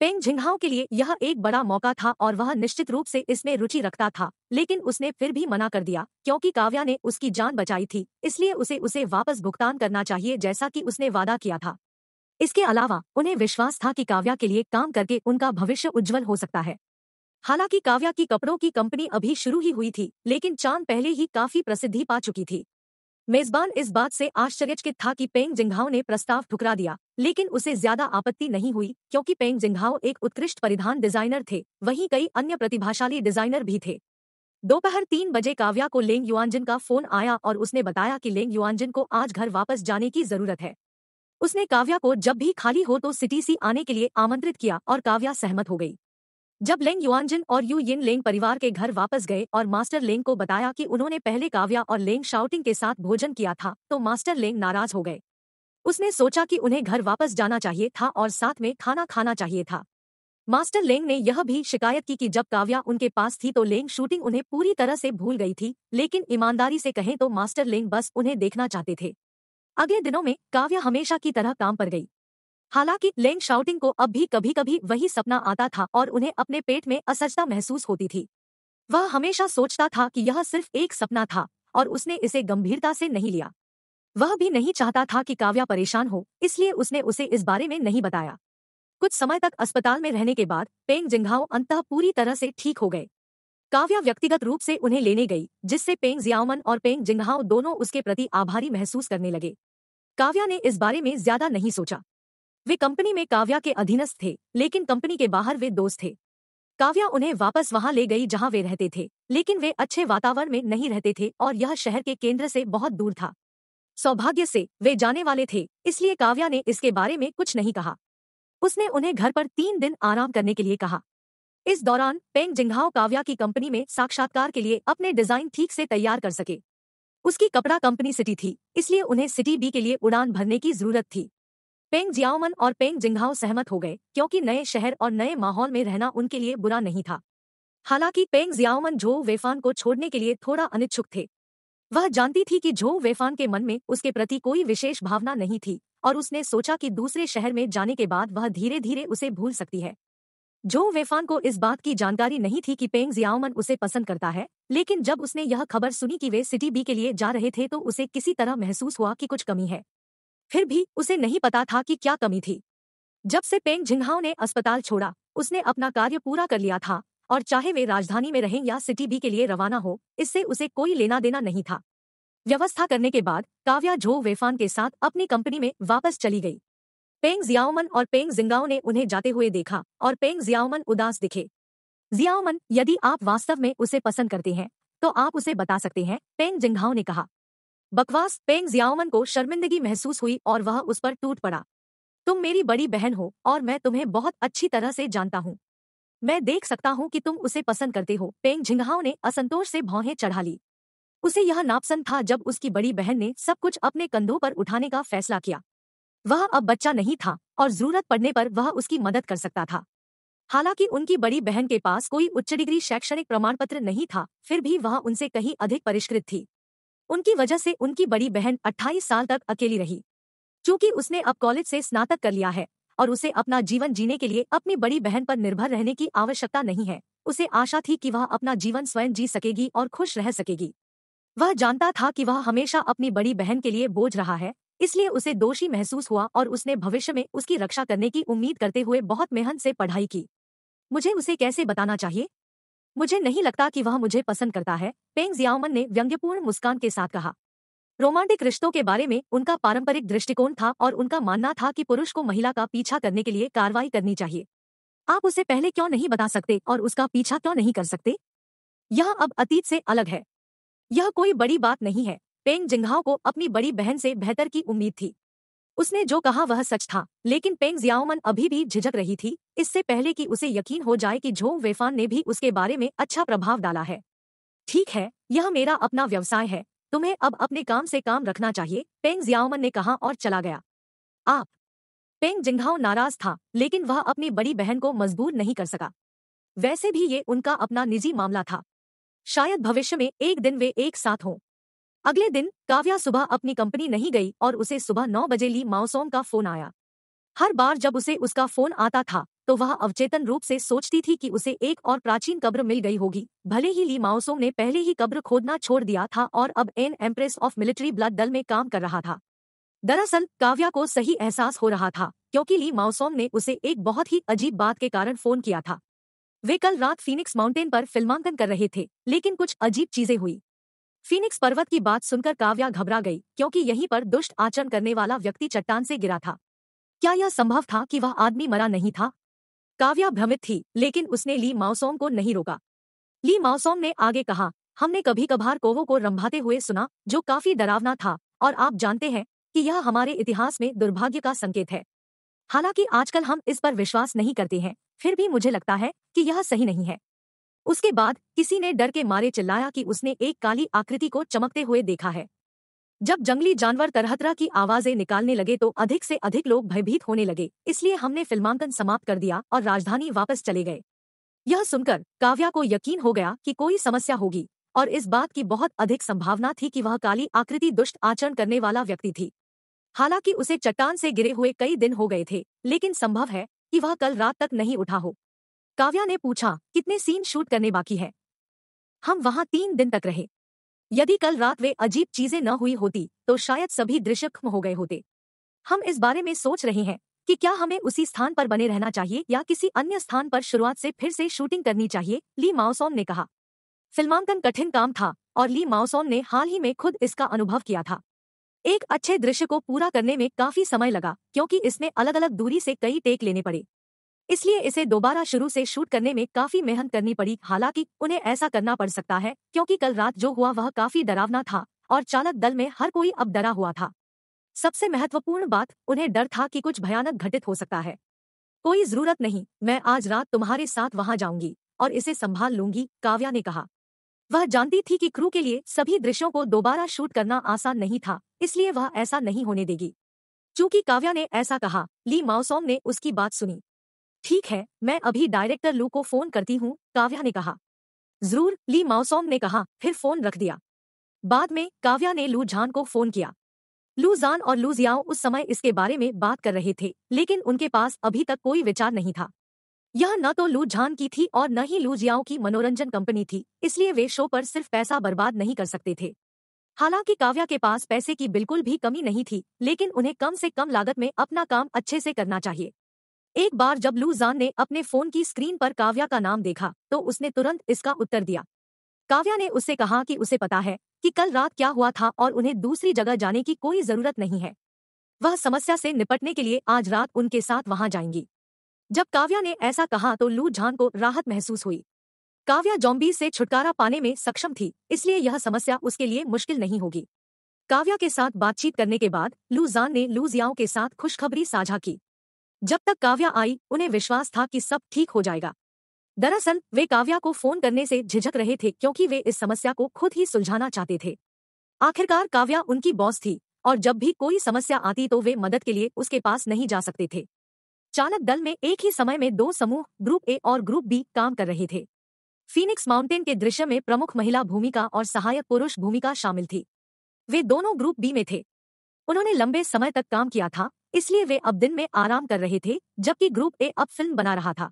पेंग झिंघाओ के लिए यह एक बड़ा मौका था और वह निश्चित रूप से इसमें रुचि रखता था लेकिन उसने फिर भी मना कर दिया क्योंकि काव्या ने उसकी जान बचाई थी इसलिए उसे उसे वापस भुगतान करना चाहिए जैसा कि उसने वादा किया था इसके अलावा उन्हें विश्वास था कि काव्या के लिए काम करके उनका भविष्य उज्जवल हो सकता है हालांकि काव्या की कपड़ों की कंपनी अभी शुरू ही हुई थी लेकिन चांद पहले ही काफी प्रसिद्धि पा चुकी थी मेजबान इस बात से आश्चर्यचकित था कि पेंग जिंघाओ ने प्रस्ताव ठुकरा दिया लेकिन उसे ज्यादा आपत्ति नहीं हुई क्योंकि पेंग जिंघाओ एक उत्कृष्ट परिधान डिजाइनर थे वहीं कई अन्य प्रतिभाशाली डिजाइनर भी थे दोपहर तीन बजे काव्या को लेंग युआनजिन का फोन आया और उसने बताया कि लेंग युआनजिन को आज घर वापस जाने की जरूरत है उसने काव्या को जब भी खाली हो तो सिटी सी आने के लिए आमंत्रित किया और काव्या सहमत हो गई जब लेंग युआनजिन और यू यिन लेंग परिवार के घर वापस गए और मास्टर लेंग को बताया कि उन्होंने पहले काव्या और लेंग शाउटिंग के साथ भोजन किया था तो मास्टर लेंग नाराज हो गए उसने सोचा कि उन्हें घर वापस जाना चाहिए था और साथ में खाना खाना चाहिए था मास्टर लेंग ने यह भी शिकायत की कि जब काव्या उनके पास थी तो लेंग शूटिंग उन्हें पूरी तरह से भूल गई थी लेकिन ईमानदारी से कहें तो मास्टर लेंग बस उन्हें देखना चाहते थे अगले दिनों में काव्या हमेशा की तरह काम पर गई हालांकि लेंग शाउटिंग को अब भी कभी कभी वही सपना आता था और उन्हें अपने पेट में असजता महसूस होती थी वह हमेशा सोचता था कि यह सिर्फ एक सपना था और उसने इसे गंभीरता से नहीं लिया वह भी नहीं चाहता था कि काव्या परेशान हो इसलिए उसने उसे इस बारे में नहीं बताया कुछ समय तक अस्पताल में रहने के बाद पेंग जिंघाओ अंतः पूरी तरह से ठीक हो गए काव्या व्यक्तिगत रूप से उन्हें लेने गई जिससे पेंग जियामन और पेंग जिंघाओ दोनों उसके प्रति आभारी महसूस करने लगे काव्या ने इस बारे में ज्यादा नहीं सोचा वे कंपनी में काव्या के अधीनस्थ थे लेकिन कंपनी के बाहर वे दोस्त थे काव्या उन्हें वापस वहां ले गई जहां वे रहते थे लेकिन वे अच्छे वातावरण में नहीं रहते थे और यह शहर के केंद्र से बहुत दूर था सौभाग्य से वे जाने वाले थे इसलिए काव्या ने इसके बारे में कुछ नहीं कहा उसने उन्हें घर पर तीन दिन आराम करने के लिए कहा इस दौरान पेंग जिंघाओ काव्या की कंपनी में साक्षात्कार के लिए अपने डिजाइन ठीक से तैयार कर सके उसकी कपड़ा कंपनी सिटी थी इसलिए उन्हें सिटी बी के लिए उड़ान भरने की जरूरत थी पेंग जियाओमन और पेंग जिंघाओ सहमत हो गए क्योंकि नए शहर और नए माहौल में रहना उनके लिए बुरा नहीं था हालांकि पेंग जियाओमन झो वेफान को छोड़ने के लिए थोड़ा अनिच्छुक थे वह जानती थी कि झो वेफान के मन में उसके प्रति कोई विशेष भावना नहीं थी और उसने सोचा कि दूसरे शहर में जाने के बाद वह धीरे धीरे उसे भूल सकती है जो वेफान को इस बात की जानकारी नहीं थी कि पेंग जियाओमन उसे पसंद करता है लेकिन जब उसने यह खबर सुनी कि वे सिटी बी के लिए जा रहे थे तो उसे किसी तरह महसूस हुआ कि कुछ कमी है फिर भी उसे नहीं पता था कि क्या कमी थी जब से पेंग झिंघाओ ने अस्पताल छोड़ा उसने अपना कार्य पूरा कर लिया था और चाहे वे राजधानी में रहें या सिटी बी के लिए रवाना हो इससे उसे कोई लेना देना नहीं था व्यवस्था करने के बाद काव्या झो वेफान के साथ अपनी कंपनी में वापस चली गई पेंग जियाओमन और पेंग जिंगाओ ने उन्हें जाते हुए देखा और पेंग जियाओमन उदास दिखे जियाओमन यदि आप वास्तव में उसे पसंद करते हैं तो आप उसे बता सकते हैं पेंग जिंगाओ ने कहा बकवास पेंग जियाओमन को शर्मिंदगी महसूस हुई और वह उस पर टूट पड़ा तुम मेरी बड़ी बहन हो और मैं तुम्हें बहुत अच्छी तरह से जानता हूँ मैं देख सकता हूँ कि तुम उसे पसंद करते हो पेंग झिंगहाओ ने असंतोष से भौहें चढ़ा ली उसे यह नापसंद था जब उसकी बड़ी बहन ने सब कुछ अपने कंधों पर उठाने का फैसला किया वह अब बच्चा नहीं था और जरूरत पड़ने पर वह उसकी मदद कर सकता था हालांकि उनकी बड़ी बहन के पास कोई उच्च डिग्री शैक्षणिक प्रमाण पत्र नहीं था फिर भी वह उनसे कहीं अधिक परिष्कृत थी उनकी वजह से उनकी बड़ी बहन 28 साल तक अकेली रही चूंकि उसने अब कॉलेज से स्नातक कर लिया है और उसे अपना जीवन जीने के लिए अपनी बड़ी बहन पर निर्भर रहने की आवश्यकता नहीं है उसे आशा थी कि वह अपना जीवन स्वयं जी सकेगी और खुश रह सकेगी वह जानता था कि वह हमेशा अपनी बड़ी बहन के लिए बोझ रहा है इसलिए उसे दोषी महसूस हुआ और उसने भविष्य में उसकी रक्षा करने की उम्मीद करते हुए बहुत मेहनत से पढ़ाई की मुझे उसे कैसे बताना चाहिए मुझे नहीं लगता कि वह मुझे पसंद करता है पेंग जियामन ने व्यंग्यपूर्ण मुस्कान के साथ कहा रोमांटिक रिश्तों के बारे में उनका पारंपरिक दृष्टिकोण था और उनका मानना था कि पुरुष को महिला का पीछा करने के लिए कार्रवाई करनी चाहिए आप उसे पहले क्यों नहीं बता सकते और उसका पीछा क्यों नहीं कर सकते यह अब अतीत से अलग है यह कोई बड़ी बात नहीं है पेंग जिंघाओ को अपनी बड़ी बहन से बेहतर की उम्मीद थी उसने जो कहा वह सच था लेकिन पेंग जियाओमन अभी भी झिझक रही थी इससे पहले कि उसे यकीन हो जाए कि झोंग वेफान ने भी उसके बारे में अच्छा प्रभाव डाला है ठीक है यह मेरा अपना व्यवसाय है तुम्हें अब अपने काम से काम रखना चाहिए पेंग जियाओमन ने कहा और चला गया आप पेंग जिंघाओ नाराज था लेकिन वह अपनी बड़ी बहन को मजबूर नहीं कर सका वैसे भी ये उनका अपना निजी मामला था शायद भविष्य में एक दिन वे एक साथ हों अगले दिन काव्या सुबह अपनी कंपनी नहीं गई और उसे सुबह नौ बजे ली माओसोम का फोन आया हर बार जब उसे उसका फोन आता था तो वह अवचेतन रूप से सोचती थी कि उसे एक और प्राचीन कब्र मिल गई होगी भले ही ली माओसोम ने पहले ही कब्र खोदना छोड़ दिया था और अब an empress of military blood दल में काम कर रहा था दरअसल काव्या को सही एहसास हो रहा था क्योंकि ली माओसोम ने उसे एक बहुत ही अजीब बात के कारण फोन किया था वे कल रात फीनिक्स माउंटेन पर फिल्मांकन कर रहे थे लेकिन कुछ अजीब चीजें हुई फीनिक्स पर्वत की बात सुनकर काव्या घबरा गई क्योंकि यहीं पर दुष्ट आचरण करने वाला व्यक्ति चट्टान से गिरा था क्या यह संभव था कि वह आदमी मरा नहीं था काव्या भ्रमित थी लेकिन उसने ली माओसोम को नहीं रोका ली माओसोम ने आगे कहा हमने कभी कभार कोवों को रंभाते हुए सुना जो काफी डरावना था और आप जानते हैं कि यह हमारे इतिहास में दुर्भाग्य का संकेत है हालांकि आजकल हम इस पर विश्वास नहीं करते हैं फिर भी मुझे लगता है कि यह सही नहीं है उसके बाद किसी ने डर के मारे चिल्लाया कि उसने एक काली आकृति को चमकते हुए देखा है जब जंगली जानवर तरह तरह की आवाजें निकालने लगे तो अधिक से अधिक लोग भयभीत होने लगे इसलिए हमने फिल्मांकन समाप्त कर दिया और राजधानी वापस चले गए यह सुनकर काव्या को यकीन हो गया कि कोई समस्या होगी और इस बात की बहुत अधिक संभावना थी कि वह काली आकृति दुष्ट आचरण करने वाला व्यक्ति थी हालांकि उसे चट्टान से गिरे हुए कई दिन हो गए थे लेकिन संभव है कि वह कल रात तक नहीं उठा हो काव्या ने पूछा कितने सीन शूट करने बाकी है हम वहां तीन दिन तक रहे यदि कल रात वे अजीब चीजें न हुई होती तो शायद सभी दृश्य खत्म हो गए होते हम इस बारे में सोच रहे हैं कि क्या हमें उसी स्थान पर बने रहना चाहिए या किसी अन्य स्थान पर शुरुआत से फिर से शूटिंग करनी चाहिए ली माओसोम ने कहा फिल्मांकन कठिन काम था और ली माओसोम ने हाल ही में खुद इसका अनुभव किया था एक अच्छे दृश्य को पूरा करने में काफी समय लगा क्योंकि इसमें अलग अलग दूरी से कई टेक लेने पड़े इसलिए इसे दोबारा शुरू से शूट करने में काफी मेहनत करनी पड़ी हालांकि उन्हें ऐसा करना पड़ सकता है क्योंकि कल रात जो हुआ वह काफी डरावना था और चालक दल में हर कोई अब डरा हुआ था सबसे महत्वपूर्ण बात उन्हें डर था कि कुछ भयानक घटित हो सकता है कोई जरूरत नहीं मैं आज रात तुम्हारे साथ वहां जाऊंगी और इसे संभाल लूंगी काव्या ने कहा वह जानती थी कि क्रू के लिए सभी दृश्यों को दोबारा शूट करना आसान नहीं था इसलिए वह ऐसा नहीं होने देगी चूंकि काव्या ने ऐसा कहा ली माओसोम ने उसकी बात सुनी ठीक है मैं अभी डायरेक्टर लू को फोन करती हूँ काव्या ने कहा जरूर ली माओसोंग ने कहा फिर फोन रख दिया बाद में काव्या ने लू झान को फोन किया लू जान और लू जियाओ उस समय इसके बारे में बात कर रहे थे लेकिन उनके पास अभी तक कोई विचार नहीं था यह न तो लू झान की थी और न ही लू जियाओ की मनोरंजन कंपनी थी इसलिए वे शो पर सिर्फ पैसा बर्बाद नहीं कर सकते थे हालांकि काव्या के पास पैसे की बिल्कुल भी कमी नहीं थी लेकिन उन्हें कम से कम लागत में अपना काम अच्छे से करना चाहिए एक बार जब लू जान ने अपने फोन की स्क्रीन पर काव्या का नाम देखा तो उसने तुरंत इसका उत्तर दिया काव्या ने उससे कहा कि उसे पता है कि कल रात क्या हुआ था और उन्हें दूसरी जगह जाने की कोई जरूरत नहीं है वह समस्या से निपटने के लिए आज रात उनके साथ वहां जाएंगी जब काव्या ने ऐसा कहा तो लू झान को राहत महसूस हुई काव्या जॉम्बी से छुटकारा पाने में सक्षम थी इसलिए यह समस्या उसके लिए मुश्किल नहीं होगी काव्या के साथ बातचीत करने के बाद लू जान ने लू जियाओं के साथ खुशखबरी साझा की जब तक काव्या आई उन्हें विश्वास था कि सब ठीक हो जाएगा दरअसल वे काव्या को फोन करने से झिझक रहे थे क्योंकि वे इस समस्या को खुद ही सुलझाना चाहते थे आखिरकार काव्या उनकी बॉस थी और जब भी कोई समस्या आती तो वे मदद के लिए उसके पास नहीं जा सकते थे चालक दल में एक ही समय में दो समूह ग्रुप ए और ग्रुप बी काम कर रहे थे फीनिक्स माउंटेन के दृश्य में प्रमुख महिला भूमिका और सहायक पुरुष भूमिका शामिल थी वे दोनों ग्रुप बी में थे उन्होंने लंबे समय तक काम किया था इसलिए वे अब दिन में आराम कर रहे थे जबकि ग्रुप ए अब फिल्म बना रहा था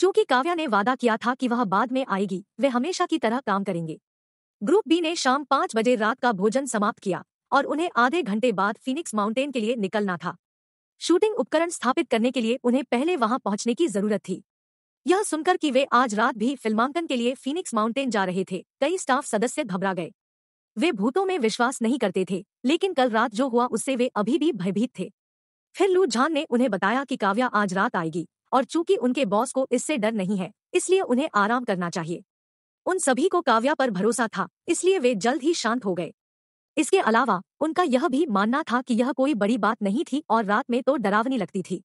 चूंकि काव्या ने वादा किया था कि वह बाद में आएगी वे हमेशा की तरह काम करेंगे ग्रुप बी ने शाम पांच बजे रात का भोजन समाप्त किया और उन्हें आधे घंटे बाद फिनिक्स माउंटेन के लिए निकलना था शूटिंग उपकरण स्थापित करने के लिए उन्हें पहले वहां पहुंचने की जरूरत थी यह सुनकर कि वे आज रात भी फिल्मांकन के लिए फिनिक्स माउंटेन जा रहे थे कई स्टाफ सदस्य घबरा गए वे भूतों में विश्वास नहीं करते थे लेकिन कल रात जो हुआ उससे वे अभी भी भयभीत थे फिर लू झान ने उन्हें बताया कि काव्या आज रात आएगी और चूंकि उनके बॉस को इससे डर नहीं है इसलिए उन्हें आराम करना चाहिए उन सभी को काव्या पर भरोसा था इसलिए वे जल्द ही शांत हो गए इसके अलावा उनका यह भी मानना था कि यह कोई बड़ी बात नहीं थी और रात में तो डरावनी लगती थी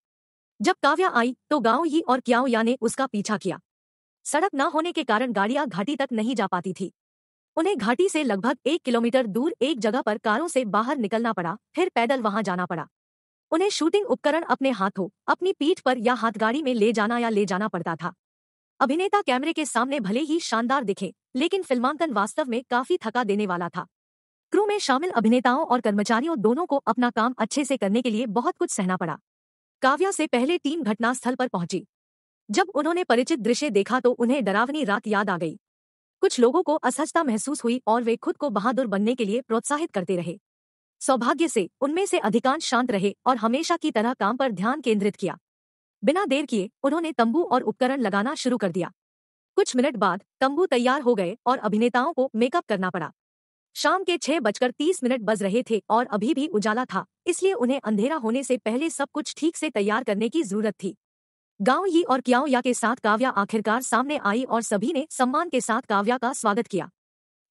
जब काव्या आई तो गाँव ही और क्याओया ने उसका पीछा किया सड़क न होने के कारण गाड़ियां घाटी तक नहीं जा पाती थी उन्हें घाटी से लगभग एक किलोमीटर दूर एक जगह पर कारों से बाहर निकलना पड़ा फिर पैदल वहां जाना पड़ा उन्हें शूटिंग उपकरण अपने हाथों अपनी पीठ पर या हाथगाड़ी में ले जाना या ले जाना पड़ता था अभिनेता कैमरे के सामने भले ही शानदार दिखे लेकिन फिल्मांकन वास्तव में काफी थका देने वाला था क्रू में शामिल अभिनेताओं और कर्मचारियों दोनों को अपना काम अच्छे से करने के लिए बहुत कुछ सहना पड़ा काव्या से पहले टीम घटनास्थल पर पहुंची जब उन्होंने परिचित दृश्य देखा तो उन्हें डरावनी रात याद आ गई कुछ लोगों को असहजता महसूस हुई और वे खुद को बहादुर बनने के लिए प्रोत्साहित करते रहे सौभाग्य से उनमें से अधिकांश शांत रहे और हमेशा की तरह काम पर ध्यान केंद्रित किया बिना देर किए उन्होंने तंबू और उपकरण लगाना शुरू कर दिया कुछ मिनट बाद तंबू तैयार हो गए और अभिनेताओं को मेकअप करना पड़ा शाम के छह बजकर तीस मिनट बज रहे थे और अभी भी उजाला था इसलिए उन्हें अंधेरा होने से पहले सब कुछ ठीक से तैयार करने की जरूरत थी गांव ही और क्याओया के साथ काव्या आखिरकार सामने आई और सभी ने सम्मान के साथ काव्या का स्वागत किया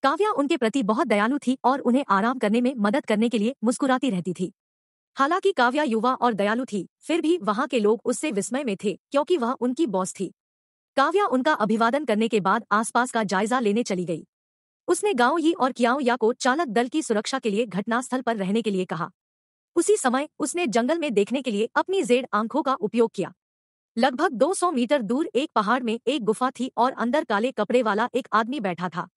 काव्या उनके प्रति बहुत दयालु थी और उन्हें आराम करने में मदद करने के लिए मुस्कुराती रहती थी हालांकि काव्या युवा और दयालु थी फिर भी वहां के लोग उससे विस्मय में थे क्योंकि वह उनकी बॉस थी काव्या उनका अभिवादन करने के बाद आसपास का जायजा लेने चली गई उसने गांव ही और या को चालक दल की सुरक्षा के लिए घटनास्थल पर रहने के लिए कहा उसी समय उसने जंगल में देखने के लिए अपनी जेड आंखों का उपयोग किया लगभग 200 मीटर दूर एक पहाड़ में एक गुफा थी और अंदर काले कपड़े वाला एक आदमी बैठा था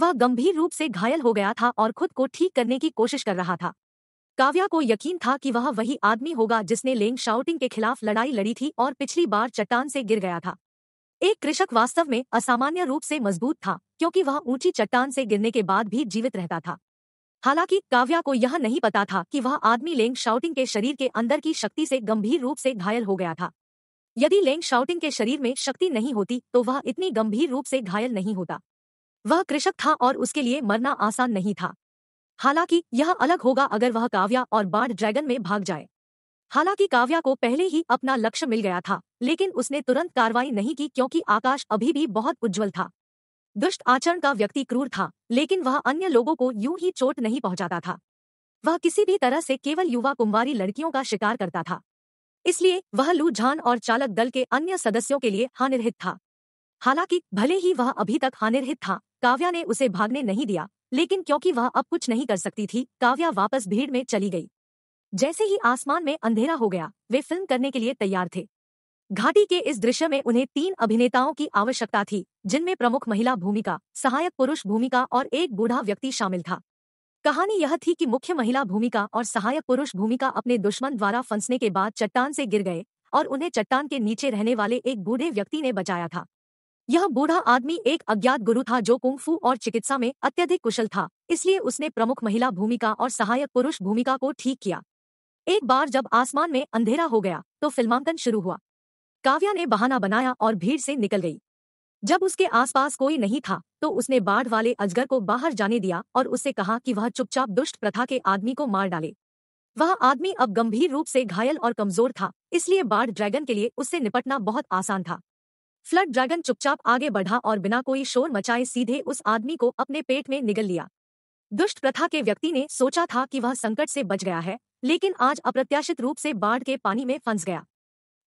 वह गंभीर रूप से घायल हो गया था और खुद को ठीक करने की कोशिश कर रहा था काव्या को यकीन था कि वह वही आदमी होगा जिसने लेंग शाउटिंग के खिलाफ लड़ाई लड़ी थी और पिछली बार चट्टान से गिर गया था एक कृषक वास्तव में असामान्य रूप से मजबूत था क्योंकि वह ऊंची चट्टान से गिरने के बाद भी जीवित रहता था हालांकि काव्या को यह नहीं पता था कि वह आदमी लेंग शाउटिंग के शरीर के अंदर की शक्ति से गंभीर रूप से घायल हो गया था यदि लेंग शाउटिंग के शरीर में शक्ति नहीं होती तो वह इतनी गंभीर रूप से घायल नहीं होता वह कृषक था और उसके लिए मरना आसान नहीं था हालांकि यह अलग होगा अगर वह काव्या और बाढ़ ड्रैगन में भाग जाए हालांकि काव्या को पहले ही अपना लक्ष्य मिल गया था लेकिन उसने तुरंत कार्रवाई नहीं की क्योंकि आकाश अभी भी बहुत उज्जवल था दुष्ट आचरण का व्यक्ति क्रूर था लेकिन वह अन्य लोगों को यूं ही चोट नहीं पहुंचाता था वह किसी भी तरह से केवल युवा कुंवारी लड़कियों का शिकार करता था इसलिए वह लू झान और चालक दल के अन्य सदस्यों के लिए हानिरहित था हालांकि भले ही वह अभी तक हानिरहित था काव्या ने उसे भागने नहीं दिया लेकिन क्योंकि वह अब कुछ नहीं कर सकती थी काव्या वापस भीड़ में चली गई जैसे ही आसमान में अंधेरा हो गया वे फिल्म करने के लिए तैयार थे घाटी के इस दृश्य में उन्हें तीन अभिनेताओं की आवश्यकता थी जिनमें प्रमुख महिला भूमिका सहायक पुरुष भूमिका और एक बूढ़ा व्यक्ति शामिल था कहानी यह थी कि मुख्य महिला भूमिका और सहायक पुरुष भूमिका अपने दुश्मन द्वारा फंसने के बाद चट्टान से गिर गए और उन्हें चट्टान के नीचे रहने वाले एक बूढ़े व्यक्ति ने बचाया था यह बूढ़ा आदमी एक अज्ञात गुरु था जो कुंफू और चिकित्सा में अत्यधिक कुशल था इसलिए उसने प्रमुख महिला भूमिका और सहायक पुरुष भूमिका को ठीक किया एक बार जब आसमान में अंधेरा हो गया तो फिल्मांकन शुरू हुआ काव्या ने बहाना बनाया और भीड़ से निकल गई जब उसके आसपास कोई नहीं था तो उसने बाढ़ वाले अजगर को बाहर जाने दिया और उससे कहा कि वह चुपचाप दुष्ट प्रथा के आदमी को मार डाले वह आदमी अब गंभीर रूप से घायल और कमजोर था इसलिए बाढ़ ड्रैगन के लिए उससे निपटना बहुत आसान था फ्लड ड्रैगन चुपचाप आगे बढ़ा और बिना कोई शोर मचाए सीधे उस आदमी को अपने पेट में निगल लिया दुष्ट प्रथा के व्यक्ति ने सोचा था कि वह संकट से बच गया है लेकिन आज अप्रत्याशित रूप से बाढ़ के पानी में फंस गया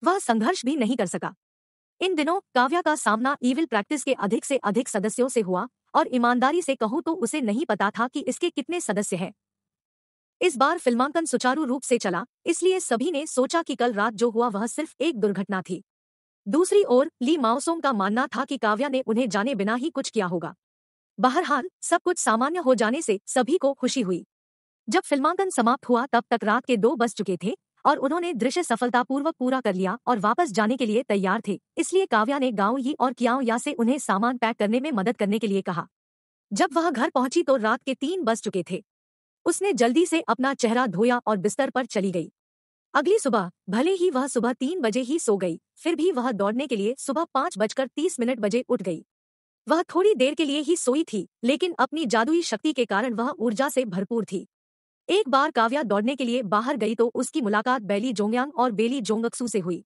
वह संघर्ष भी नहीं कर सका इन दिनों काव्या का सामना ईविल प्रैक्टिस के अधिक से अधिक सदस्यों से हुआ और ईमानदारी से कहूं तो उसे नहीं पता था कि इसके कितने सदस्य हैं इस बार फिल्मांकन सुचारू रूप से चला इसलिए सभी ने सोचा कि कल रात जो हुआ वह सिर्फ एक दुर्घटना थी दूसरी ओर ली माओसोंग का मानना था कि काव्या ने उन्हें जाने बिना ही कुछ किया होगा बहरहाल सब कुछ सामान्य हो जाने से सभी को खुशी हुई जब फिल्मांकन समाप्त हुआ तब तक रात के दो बज चुके थे और उन्होंने दृश्य सफलतापूर्वक पूरा कर लिया और वापस जाने के लिए तैयार थे इसलिए काव्या ने गाँव ही और कियाओ या से उन्हें सामान पैक करने में मदद करने के लिए कहा जब वह घर पहुंची तो रात के तीन बज चुके थे उसने जल्दी से अपना चेहरा धोया और बिस्तर पर चली गई अगली सुबह भले ही वह सुबह तीन बजे ही सो गई फिर भी वह दौड़ने के लिए सुबह पाँच बजकर तीस मिनट बजे उठ गई वह थोड़ी देर के लिए ही सोई थी लेकिन अपनी जादुई शक्ति के कारण वह ऊर्जा से भरपूर थी एक बार काव्या दौड़ने के लिए बाहर गई तो उसकी मुलाकात बैली जोंगयांग और बेली जोंगक्सू से हुई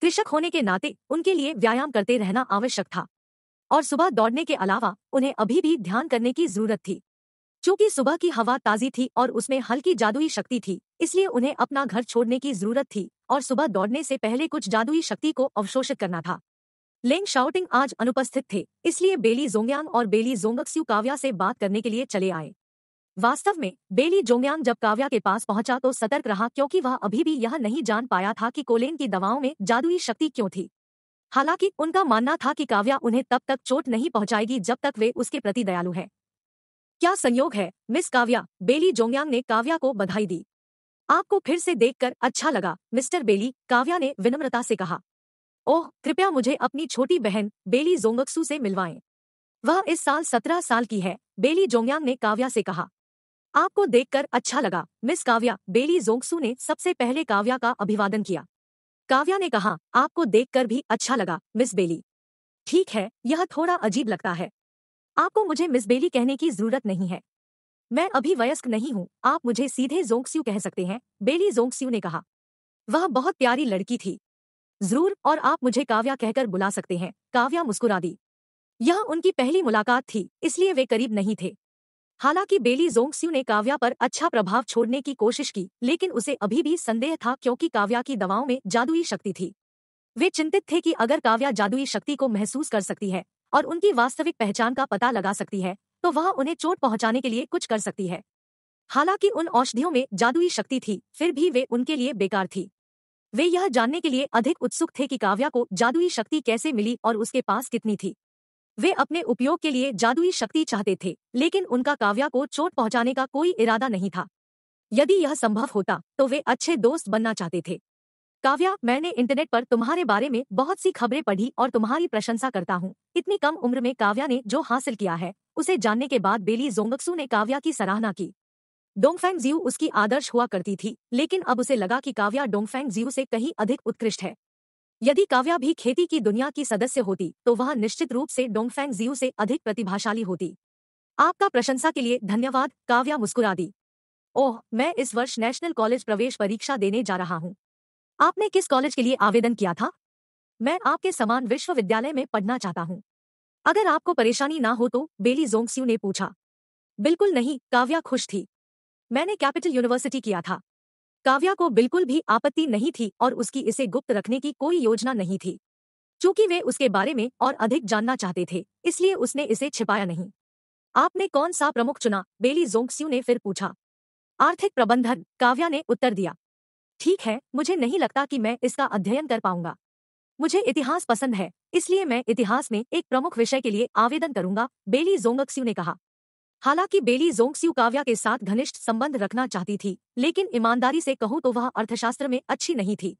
कृषक होने के नाते उनके लिए व्यायाम करते रहना आवश्यक था और सुबह दौड़ने के अलावा उन्हें अभी भी ध्यान करने की जरूरत थी चूंकि सुबह की हवा ताजी थी और उसमें हल्की जादुई शक्ति थी इसलिए उन्हें अपना घर छोड़ने की जरूरत थी और सुबह दौड़ने से पहले कुछ जादुई शक्ति को अवशोषित करना था लेंग शाउटिंग आज अनुपस्थित थे इसलिए बेली जोंगयांग और बेली जोंगक्स्यू काव्या से बात करने के लिए चले आए वास्तव में बेली जोंगयांग जब काव्या के पास पहुंचा तो सतर्क रहा क्योंकि वह अभी भी यह नहीं जान पाया था कि कोलेन की दवाओं में जादुई शक्ति क्यों थी हालांकि उनका मानना था कि काव्या उन्हें तब तक चोट नहीं पहुंचाएगी जब तक वे उसके प्रति दयालु हैं क्या संयोग है मिस काव्या बेली जोंगयांग ने काव्या को बधाई दी आपको फिर से देखकर अच्छा लगा मिस्टर बेली काव्या ने विनम्रता से कहा ओह कृपया मुझे अपनी छोटी बहन बेली जोंगक्सू से मिलवाएं वह इस साल सत्रह साल की है बेली जोंगयांग ने काव्या से कहा आपको देखकर अच्छा लगा मिस काव्या बेली जोंगसू ने सबसे पहले काव्या का अभिवादन किया काव्या ने कहा आपको देखकर भी अच्छा लगा मिस बेली ठीक है यह थोड़ा अजीब लगता है आपको मुझे मिस बेली कहने की जरूरत नहीं है मैं अभी वयस्क नहीं हूँ आप मुझे सीधे जोंकस्यू कह सकते हैं बेली जोंगस्यू ने कहा वह बहुत प्यारी लड़की थी जरूर और आप मुझे काव्या कहकर बुला सकते हैं काव्या मुस्कुरा दी यह उनकी पहली मुलाकात थी इसलिए वे करीब नहीं थे हालांकि बेली जोंगस्यू ने काव्या पर अच्छा प्रभाव छोड़ने की कोशिश की लेकिन उसे अभी भी संदेह था क्योंकि काव्या की दवाओं में जादुई शक्ति थी वे चिंतित थे कि अगर काव्या जादुई शक्ति को महसूस कर सकती है और उनकी वास्तविक पहचान का पता लगा सकती है तो वह उन्हें चोट पहुंचाने के लिए कुछ कर सकती है हालांकि उन औषधियों में जादुई शक्ति थी फिर भी वे उनके लिए बेकार थी वे यह जानने के लिए अधिक उत्सुक थे कि काव्या को जादुई शक्ति कैसे मिली और उसके पास कितनी थी वे अपने उपयोग के लिए जादुई शक्ति चाहते थे लेकिन उनका काव्या को चोट पहुंचाने का कोई इरादा नहीं था यदि यह संभव होता तो वे अच्छे दोस्त बनना चाहते थे काव्या मैंने इंटरनेट पर तुम्हारे बारे में बहुत सी खबरें पढ़ी और तुम्हारी प्रशंसा करता हूँ इतनी कम उम्र में काव्या ने जो हासिल किया है उसे जानने के बाद बेली जोंगक्सू ने काव्या की सराहना की डोंगफेंग जियो उसकी आदर्श हुआ करती थी लेकिन अब उसे लगा कि काव्या डोंगफेंग जियो से कहीं अधिक उत्कृष्ट है यदि काव्या भी खेती की दुनिया की सदस्य होती तो वह निश्चित रूप से डोंगफेंग जियो से अधिक प्रतिभाशाली होती आपका प्रशंसा के लिए धन्यवाद काव्या मुस्कुरा दी ओह मैं इस वर्ष नेशनल कॉलेज प्रवेश परीक्षा देने जा रहा हूँ आपने किस कॉलेज के लिए आवेदन किया था मैं आपके समान विश्वविद्यालय में पढ़ना चाहता हूँ अगर आपको परेशानी ना हो तो बेली जोंगस्यू ने पूछा बिल्कुल नहीं काव्या खुश थी मैंने कैपिटल यूनिवर्सिटी किया था काव्या को बिल्कुल भी आपत्ति नहीं थी और उसकी इसे गुप्त रखने की कोई योजना नहीं थी चूंकि वे उसके बारे में और अधिक जानना चाहते थे इसलिए उसने इसे छिपाया नहीं आपने कौन सा प्रमुख चुना बेली जोंगस्यू ने फिर पूछा आर्थिक प्रबंधन काव्या ने उत्तर दिया ठीक है मुझे नहीं लगता कि मैं इसका अध्ययन कर पाऊंगा मुझे इतिहास पसंद है इसलिए मैं इतिहास में एक प्रमुख विषय के लिए आवेदन करूंगा बेली जोंगक्स्यू ने कहा हालांकि बेली जोंगस्यू काव्या के साथ घनिष्ठ संबंध रखना चाहती थी लेकिन ईमानदारी से कहूँ तो वह अर्थशास्त्र में अच्छी नहीं थी